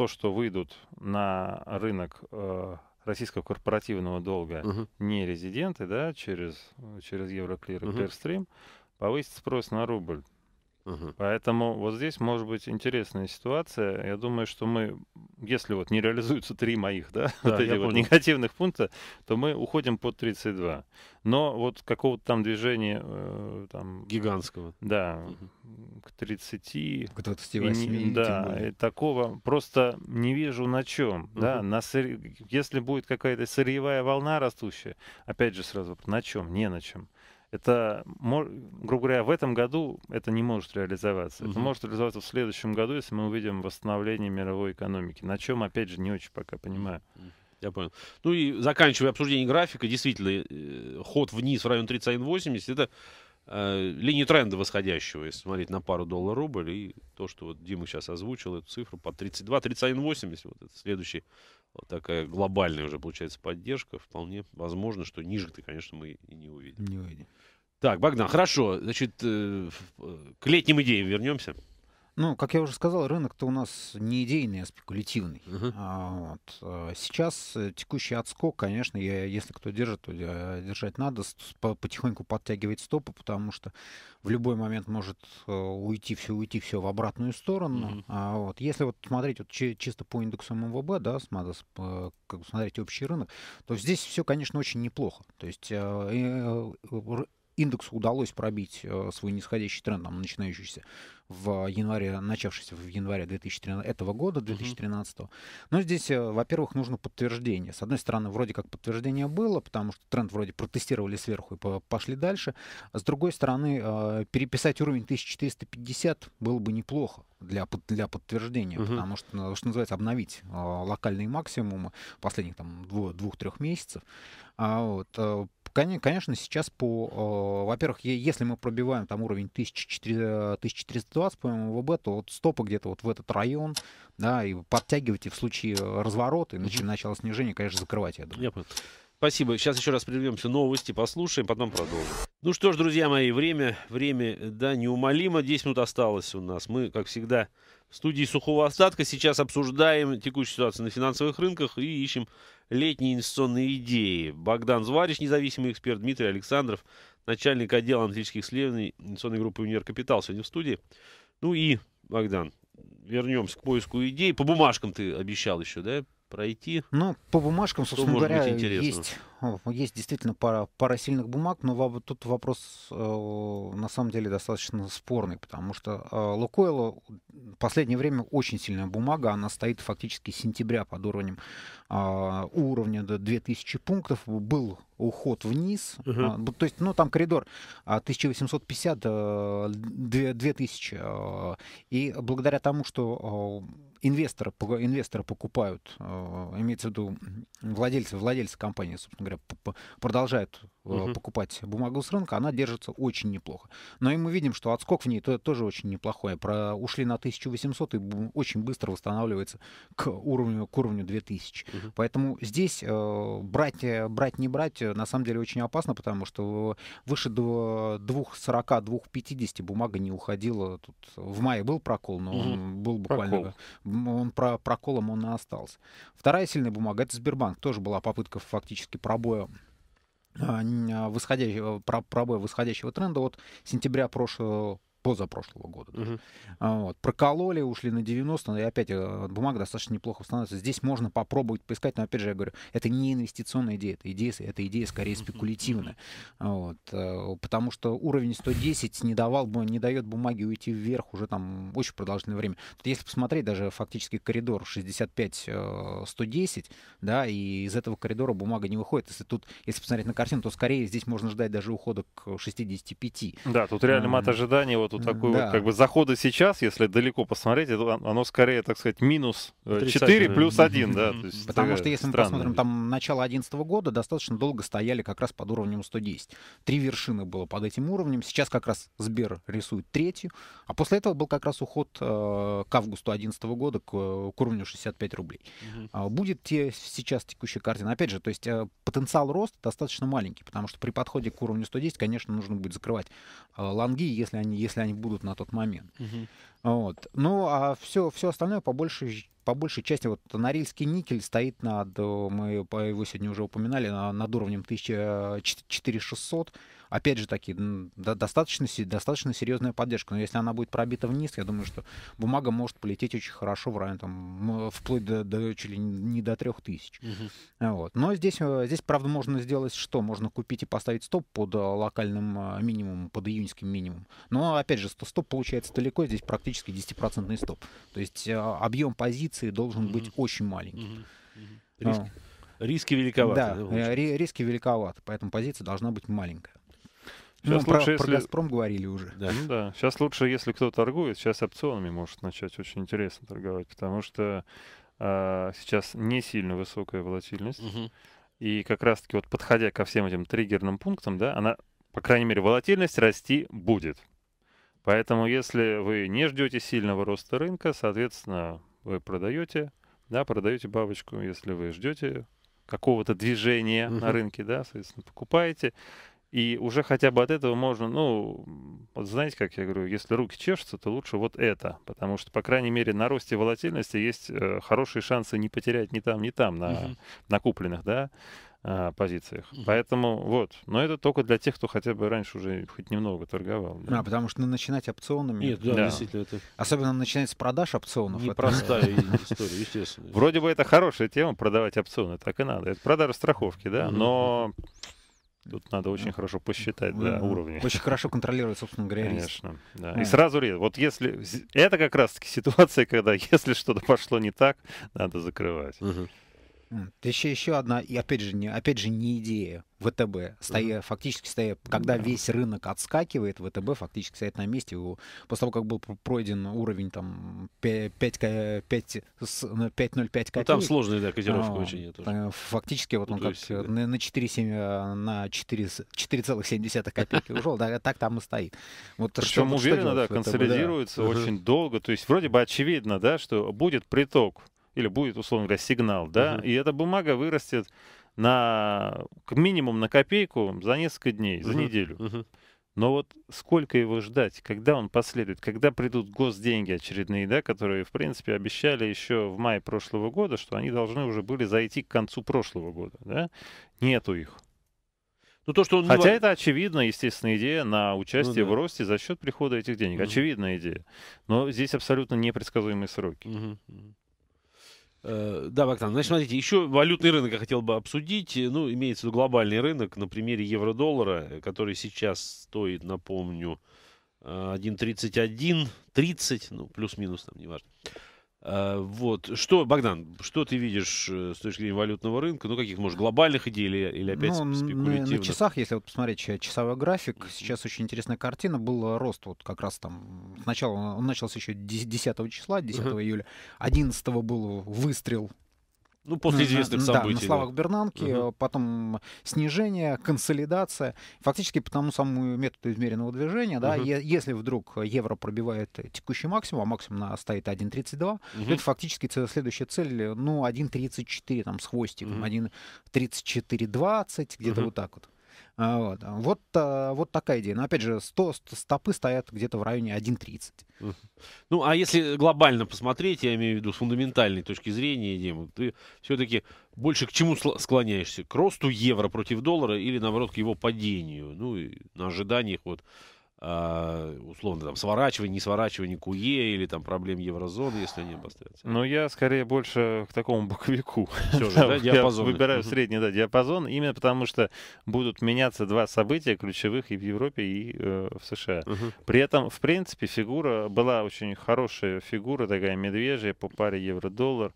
[SPEAKER 2] то, что выйдут на рынок э, российского корпоративного долга угу. не резиденты, да, через, через Евроклир и угу. Клирстрим, повысится спрос на рубль. Угу. Поэтому вот здесь может быть интересная ситуация. Я думаю, что мы, если вот не реализуются три моих, да, да вот эти вот негативных пункта, то мы уходим под 32. Но вот какого-то там движения... Э, там, Гигантского. Да, угу. к 30. К 28. И, да, и такого просто не вижу на чем. Угу. Да, на сыр... Если будет какая-то сырьевая волна растущая, опять же сразу, на чем? Не на чем это, грубо говоря, в этом году это не может реализоваться. Это может реализоваться в следующем году, если мы увидим восстановление мировой экономики. На чем, опять же, не очень
[SPEAKER 1] пока понимаю. Я понял. Ну и заканчивая обсуждение графика, действительно, э, ход вниз в район 31.80 это э, линии тренда восходящего, если смотреть на пару доллар рубль, и то, что вот Дима сейчас озвучил, эту цифру под 32, 31,80, вот это следующий вот такая глобальная уже получается поддержка, вполне возможно, что ниже-то, конечно, мы и не увидим. Не увидим. Так, Богдан, хорошо. Значит, э, э, к летним идеям вернемся.
[SPEAKER 3] Ну, как я уже сказал, рынок-то у нас не идейный, а спекулятивный. Uh-huh. А, вот. А, сейчас э, текущий отскок, конечно, я, если кто держит, то держать надо, потихоньку подтягивать стопы, потому что в любой момент может э, уйти все, уйти все в обратную сторону. Uh-huh. А, вот. Если вот смотреть вот, чисто по индексу МВБ, да, э, как смотреть общий рынок, то здесь все, конечно, очень неплохо. То есть а, индексу удалось пробить свой нисходящий тренд, там, начинающийся в январе, начавшийся в январе 2013, этого года, 2013. Mm-hmm. Но здесь, э, во-первых, нужно подтверждение. С одной стороны, вроде как подтверждение было, потому что тренд вроде протестировали сверху и пошли дальше. А с другой стороны, э, переписать уровень 1450 было бы неплохо для, для подтверждения, Uh -huh. потому что, э, что называется, обновить локальные максимумы последних там двух-трех месяцев. А вот Конечно, сейчас по... Э, во-первых, если мы пробиваем там уровень 1320 по МВБ, то вот стопы где-то вот в этот район, да, и подтягивайте в случае э, разворота и начала снижения, конечно, закрывать, я
[SPEAKER 1] думаю. Я Спасибо. Сейчас еще раз прервемся. Новости послушаем, потом продолжим. Ну что ж, друзья мои, время, время, да, неумолимо. 10 минут осталось у нас. Мы, как всегда, в студии сухого остатка. Сейчас обсуждаем текущую ситуацию на финансовых рынках и ищем летние инвестиционные идеи. Богдан Зварич, независимый эксперт, Дмитрий Александров, начальник отдела аналитических исследований инвестиционной группы «Универ Капитал» сегодня в студии. Ну и, Богдан, вернемся к поиску идей. По бумажкам ты обещал еще, да? пройти. Ну,
[SPEAKER 3] по бумажкам, собственно говоря, есть Э, есть действительно пара, пара сильных бумаг, но тут вопрос э, на самом деле достаточно спорный, потому что э, Лукойла в последнее время очень сильная бумага, она стоит фактически с сентября под уровнем уровня до 2000 пунктов, был уход вниз. uh То есть, ну, там коридор 1850-2000. А, и благодаря тому, что инвесторы, инвесторы покупают, имеется в виду владельцы, владельцы компании, собственно говоря, продолжают угу. Э, покупать бумагу с рынка, она держится очень неплохо. Но и мы видим, что отскок в ней тоже очень неплохой. Про, ушли на 1800 и очень быстро восстанавливается к уровню, к уровню 2000. Угу. Поэтому здесь э, брать, э, брать, не брать э, на самом деле очень опасно, потому что выше 2,40-2,50 бумага не уходила. Тут в мае был прокол, но угу. он был буквально... Прокол. Он про, проколом он и остался. Вторая сильная бумага — это Сбербанк. Тоже была попытка фактически пробора пробоя а, а, восходящего, пробоя восходящего тренда от сентября прошлого позапрошлого года. Угу. Вот. Прокололи, ушли на 90, и опять э, бумага достаточно неплохо становится. Здесь можно попробовать поискать, но опять же я говорю, это не инвестиционная идея, это идея, это идея скорее спекулятивная. А, вот. Э, потому что уровень 110 не давал бы, не дает бумаге уйти вверх уже там очень продолжительное время. если посмотреть, даже фактически коридор 65-110, э, да, и из этого коридора бумага не выходит. Если тут, если посмотреть на картину, то скорее здесь можно ждать даже ухода к 65. Да, тут реально мат ожиданий вот вот, вот такой да. вот, как
[SPEAKER 2] бы захода сейчас, если далеко посмотреть, это, оно скорее, так сказать, минус 4 э, плюс 1, да. есть Потому что если мы посмотрим
[SPEAKER 3] там начало 2011 года, достаточно долго стояли как раз под уровнем 110. Три вершины было под этим уровнем. Сейчас как раз Сбер рисует третью, а после этого был как раз уход э, к августу 2011 года к, к уровню 65 рублей. Угу. будет те, сейчас текущая картина. Опять же, то есть э, потенциал роста достаточно маленький, потому что при подходе к уровню 110, конечно, нужно будет закрывать э, лонги, если они, если они будут на тот момент. Угу. Вот. Ну, а все, все остальное по большей, по большей части, вот Норильский никель стоит над, э, мы его сегодня уже упоминали, над уровнем 14600, опять же таки, достаточно, достаточно серьезная поддержка. Но если она будет пробита вниз, я думаю, что бумага может полететь очень хорошо в район, там, вплоть до, до чуть ли не до 3000. Угу. Вот. Но здесь, э, здесь, правда, можно сделать что? Можно купить и поставить стоп под э, локальным э, минимумом, под июньским минимумом. Но, опять же, стоп получается далеко, здесь практически 10% стоп. То есть объем позиции должен угу. быть очень маленький.
[SPEAKER 2] Угу.
[SPEAKER 1] Риск. Риски великоваты. Да, да
[SPEAKER 3] риски великоваты, поэтому позиция должна быть маленькая. Сейчас ну, лучше, про, если... про «Газпром»
[SPEAKER 2] говорили уже. Да. Ну, да. Сейчас лучше, если кто торгует, сейчас опционами может начать очень интересно торговать, потому что а, сейчас не сильно высокая волатильность. Угу. И как раз-таки вот подходя ко всем этим триггерным пунктам, да, она, по крайней мере, волатильность расти будет. Поэтому если вы не ждете сильного роста рынка, соответственно, вы продаете, да, продаете бабочку. Если вы ждете какого-то движения угу. на рынке, да, соответственно, покупаете. И уже хотя бы от этого можно, ну, вот знаете, как я говорю, если руки чешутся, то лучше вот это. Потому что, по крайней мере, на росте волатильности есть э, хорошие шансы не потерять ни там, ни там на, uh на купленных, да, э, позициях. uh Поэтому вот. Но это только для тех, кто хотя бы раньше уже хоть немного торговал. Да, а,
[SPEAKER 3] потому что начинать опционами... Нет, да, да. действительно. Это... Особенно начинать с продаж опционов. Непростая это... история,
[SPEAKER 2] естественно. Вроде бы это хорошая тема, продавать опционы, так и надо. Это продажа страховки, да, но... Тут надо очень ну, хорошо посчитать ну, да, ну, уровни. Очень хорошо контролировать, собственно говоря, риск. Конечно, да. А. И сразу риск. Вот если... Это как раз-таки ситуация, когда если что-то пошло не так, надо закрывать. Угу.
[SPEAKER 3] Еще, еще одна, и опять же, не, опять же, не идея ВТБ. Стоя, mm-hmm. Фактически стоя, когда mm-hmm. весь рынок отскакивает, ВТБ фактически стоит на месте. его После того, как был пройден уровень там 5,05 копеек. Ну, ну, там сложная да, котировка а, очень. Тоже. Э, фактически вот он ну, как есть, э, да. на 4,7 на 4,7 э, копейки ушел, да, так там и стоит. Вот Причем что, уверенно, что да, консолидируется очень
[SPEAKER 2] долго. То есть вроде бы очевидно, да, что будет приток или будет, условно говоря, сигнал, да, угу. и эта бумага вырастет на, к минимум на копейку за несколько дней, за неделю. Угу. Но вот сколько его ждать, когда он последует, когда придут госденьги очередные, да, которые, в принципе, обещали еще в мае прошлого года, что они должны уже были зайти к концу прошлого года, да? Нету их.
[SPEAKER 1] Ну, то, что он Хотя это
[SPEAKER 2] очевидная, естественно, идея на участие ну, да. в росте за счет прихода этих денег. Угу. Очевидная идея. Но
[SPEAKER 1] здесь абсолютно непредсказуемые сроки. Угу. Э, да, Бактан, значит, смотрите, еще валютный рынок я хотел бы обсудить. Э, ну, имеется в виду глобальный рынок на примере евро-доллара, э, который сейчас стоит, напомню, 1.31, 30, ну, плюс-минус, там, неважно. Э, вот. Что, Богдан, что ты видишь э, с точки зрения валютного рынка? Ну, каких, может, глобальных идей или, или опять ну, спекулятивных? На часах,
[SPEAKER 3] если вот посмотреть часовой график, сейчас очень интересная картина. Был рост вот как раз там. Сначала он начался еще 10 числа, 10 uh-huh. июля. 11 был выстрел ну, после известных событий. Да, на словах Бернанки, угу. потом снижение, консолидация. Фактически по тому самому методу измеренного движения, да, угу. если вдруг евро пробивает текущий максимум, а максимум на стоит 1.32, угу. то это фактически следующая цель, ну, 1.34 там с хвостиком, угу. 1.34.20, где-то угу. вот так вот. А, вот, вот, а, вот такая идея. Но опять же, 100, 100 стопы стоят где-то в районе 1.30.
[SPEAKER 1] Ну, а если глобально посмотреть, я имею в виду с фундаментальной точки зрения, Дима, ты все-таки больше к чему склоняешься? К росту евро против доллара или, наоборот, к его падению? Ну, и на ожиданиях вот а, условно там сворачивание, не сворачивание КУЕ или там проблем еврозоны, если они обострятся?
[SPEAKER 2] Ну, я скорее больше к такому боковику. Все же, да, Я выбираю средний да, диапазон, именно потому что будут меняться два события ключевых и в Европе, и э, в США. При этом, в принципе, фигура была очень хорошая фигура, такая медвежья по паре евро-доллар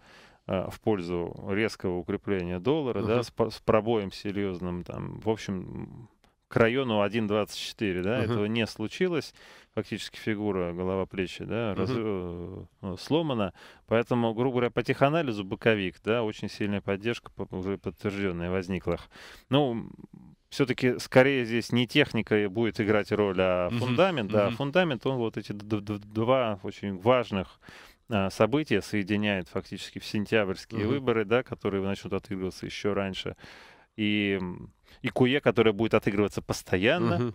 [SPEAKER 2] а, в пользу резкого укрепления доллара, uh-huh. да, с, с пробоем серьезным, там, в общем, к району 1.24, да, угу. этого не случилось. Фактически фигура голова плечи, да, раз... ну, э, сломана. Поэтому, грубо говоря, по теханализу боковик, да, очень сильная поддержка, уже подтвержденная, возникла. Ну, все-таки скорее здесь не техника будет играть роль, а фундамент, угу. да, угу. фундамент, он вот эти два очень важных а, события соединяет фактически в сентябрьские угу. выборы, да, которые начнут отыгрываться еще раньше. И и куе, которая будет отыгрываться постоянно. Угу.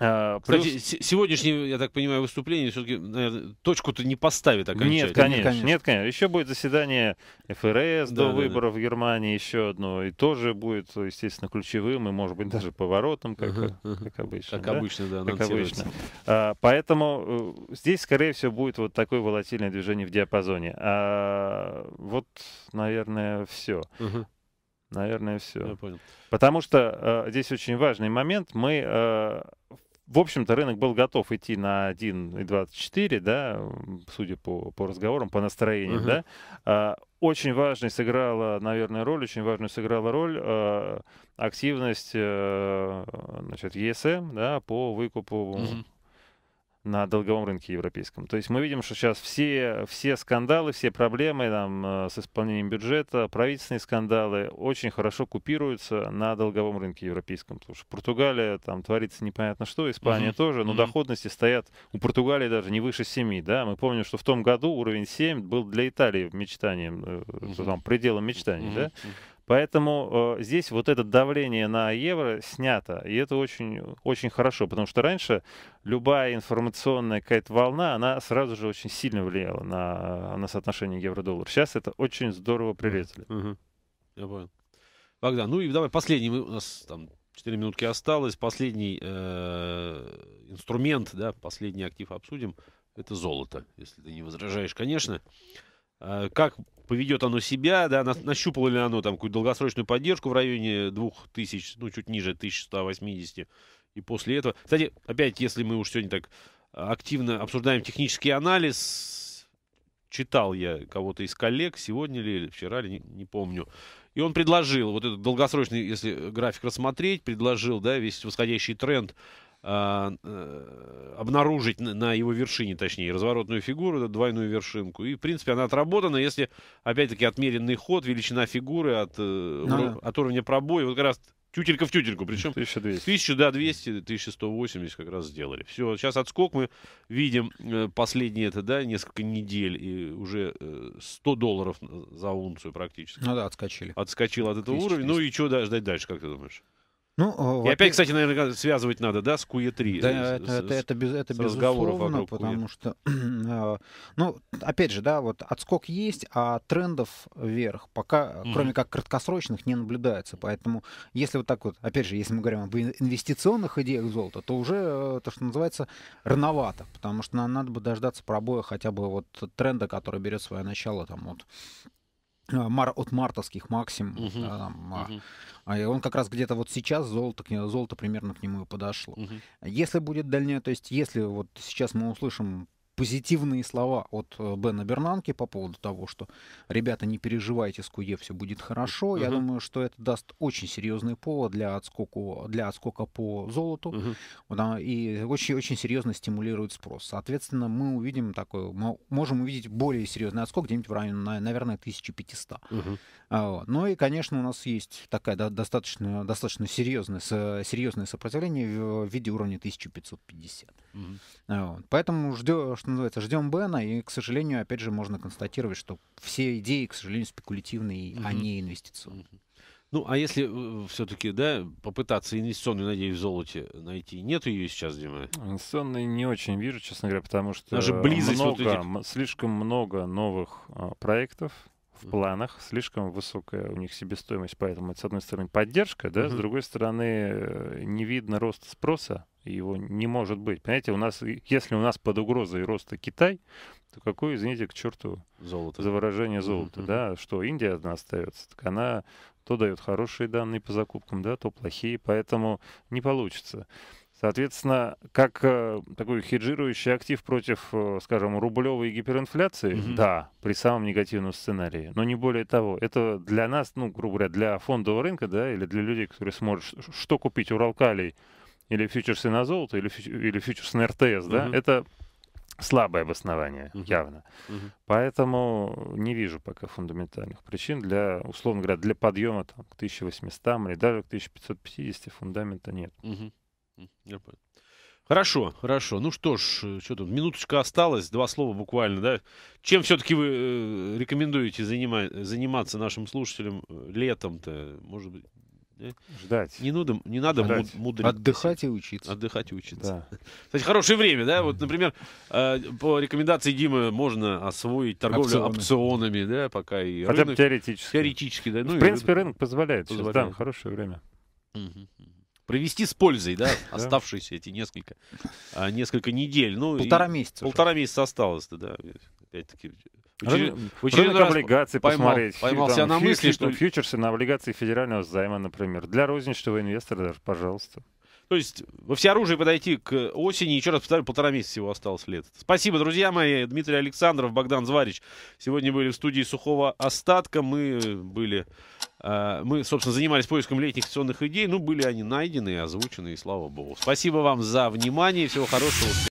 [SPEAKER 1] А, плюс... Кстати, сегодняшнее, я так понимаю, выступление все-таки точку-то не поставит окончательно. Нет, конечно, нет,
[SPEAKER 2] конечно. Еще будет заседание ФРС да, до да, выборов да. в Германии, еще одно. И тоже будет, естественно, ключевым и, может быть, даже поворотом, как, uh-huh. как обычно. Как да? обычно, да. Как обычно. А, поэтому э, здесь, скорее всего, будет вот такое волатильное движение в диапазоне. А, вот, наверное, все. Uh-huh. Наверное, все. Я понял. Потому что э, здесь очень важный момент. Мы, э, в общем-то, рынок был готов идти на 1,24, да, судя по, по разговорам, по настроению, угу. да. Э, очень важной сыграла, наверное, роль, очень важную сыграла роль э, активность э, значит, ESM да, по выкупу угу на долговом рынке европейском. То есть мы видим, что сейчас все, все скандалы, все проблемы там, э, с исполнением бюджета, правительственные скандалы очень хорошо купируются на долговом рынке европейском. Потому что Португалия там творится непонятно что, Испания uh-huh. тоже, но uh-huh. доходности стоят у Португалии даже не выше 7. Да? Мы помним, что в том году уровень 7 был для Италии мечтанием, uh-huh. там, пределом мечтаний. Uh-huh. Да? Поэтому э, здесь вот это давление на евро снято, и это очень, очень хорошо, потому что раньше любая информационная какая-то волна, она сразу же очень сильно влияла на, на соотношение евро-доллар. Сейчас это очень здорово прирезали.
[SPEAKER 1] Угу. Я понял. Богдан, ну и давай последний, у нас там 4 минутки осталось, последний э, инструмент, да, последний актив обсудим, это золото, если ты не возражаешь, конечно. Э, как поведет оно себя, да, нащупало ли оно там какую-то долгосрочную поддержку в районе 2000, ну, чуть ниже 1180, и после этого... Кстати, опять, если мы уж сегодня так активно обсуждаем технический анализ, читал я кого-то из коллег, сегодня или вчера, ли, не, не помню, и он предложил, вот этот долгосрочный, если график рассмотреть, предложил, да, весь восходящий тренд а, э, обнаружить на его вершине, точнее, разворотную фигуру, двойную вершинку. И, в принципе, она отработана, если, опять-таки, отмеренный ход, величина фигуры от, э, ну, от уровня пробоя, вот как раз тютелька в тютельку, причем 1200. 1000, да, 200, 1180 как раз сделали. Все, сейчас отскок мы видим э, последние это, да, несколько недель, и уже 100 долларов за унцию практически. Ну да, отскочили. Отскочил от этого 1200. уровня. Ну и что ждать дальше, как ты думаешь?
[SPEAKER 3] Ну, э, и опять,
[SPEAKER 1] кстати, наверное, связывать надо, да, с QE3? Да, э, это, это, это, без, это с безусловно, потому
[SPEAKER 3] QE. что, э, ну, опять же, да, вот отскок есть, а трендов вверх пока, mm кроме как краткосрочных, не наблюдается. Поэтому, если вот так вот, опять же, если мы говорим об инвестиционных идеях золота, то уже, то, что называется, рановато, потому что нам надо бы дождаться пробоя хотя бы вот тренда, который берет свое начало там вот а, мар, от мартовских максим. Угу. Да, там, угу. а, и он как раз где-то вот сейчас золото, золото примерно к нему и подошло. Угу. Если будет дальнее, то есть если вот сейчас мы услышим позитивные слова от э, Бена Бернанки по поводу того, что ребята, не переживайте, с Куе все будет хорошо. Uh-huh. Я думаю, что это даст очень серьезный повод для отскока, для отскока по золоту uh-huh. и очень-очень серьезно стимулирует спрос. Соответственно, мы увидим такой, мы можем увидеть более серьезный отскок где-нибудь в районе, наверное, 1500. Uh-huh. Uh, ну и, конечно, у нас есть такая да, достаточно, достаточно серьезное, серьезное сопротивление в виде уровня 1550. Uh-huh. Uh, поэтому ждем, называется, ждем Бена, и, к сожалению, опять же, можно констатировать, что все идеи, к сожалению, спекулятивные, mm а не
[SPEAKER 2] инвестиционные.
[SPEAKER 1] Ну, а если э, все-таки, да, попытаться инвестиционную, надеюсь, в золоте найти, нет ее сейчас, Дима?
[SPEAKER 2] Инвестиционные не очень вижу, честно говоря, потому что Даже близость много, вот этих... слишком много новых а, проектов в планах, слишком высокая у них себестоимость, поэтому это, с одной стороны, поддержка, да, угу. с другой стороны, э, не видно роста спроса его не может быть. Понимаете, у нас, если у нас под угрозой роста Китай, то какое, извините, к черту золото. за выражение золота, mm-hmm. да, что Индия одна остается, так она то дает хорошие данные по закупкам, да, то плохие, поэтому не получится. Соответственно, как э, такой хеджирующий актив против, э, скажем, рублевой гиперинфляции, mm-hmm. да, при самом негативном сценарии, но не более того. Это для нас, ну, грубо говоря, для фондового рынка, да, или для людей, которые смотрят, что купить Уралкалий, или фьючерсы на золото, или, фьючер, или фьючерсы на РТС, да, uh-huh. это слабое обоснование, uh-huh. явно. Uh-huh. Поэтому не вижу пока фундаментальных причин для, условно говоря, для подъема там, к 1800 или даже к 1550 фундамента нет. Uh-huh.
[SPEAKER 1] Я понял. Хорошо, хорошо. Ну что ж, э, что тут, минуточка осталась, два слова буквально, да? Чем все-таки вы э, рекомендуете занима- заниматься нашим слушателям э, летом-то? Может быть, Ждать. Не надо, не надо мудрить. Отдыхать и учиться. Отдыхать и учиться. Да. Кстати, хорошее время, да? Вот, например, э, по рекомендации Димы можно освоить торговлю опционами, да, пока и Хотя рынок, теоретически. Теоретически, да. Ну, в принципе, рынок, рынок позволяет. позволяет. Сейчас, да,
[SPEAKER 2] хорошее время.
[SPEAKER 1] Угу провести с пользой, да, оставшиеся эти несколько, а, несколько недель. Ну, полтора месяца. Полтора месяца осталось, да. Опять-таки, Учрежд... Рынок раз облигаций поймал, посмотреть. Поймал себя на мысли, что...
[SPEAKER 2] Фьючерсы на облигации федерального займа, например. Для розничного инвестора даже, пожалуйста.
[SPEAKER 1] То есть во всеоружии подойти к осени. Еще раз повторю, полтора месяца всего осталось лет. Спасибо, друзья мои. Дмитрий Александров, Богдан Зварич. Сегодня были в студии сухого остатка. Мы были... Э, мы, собственно, занимались поиском летних инвестиционных идей. Ну, были они найдены, озвучены, и слава богу. Спасибо вам за внимание. Всего хорошего.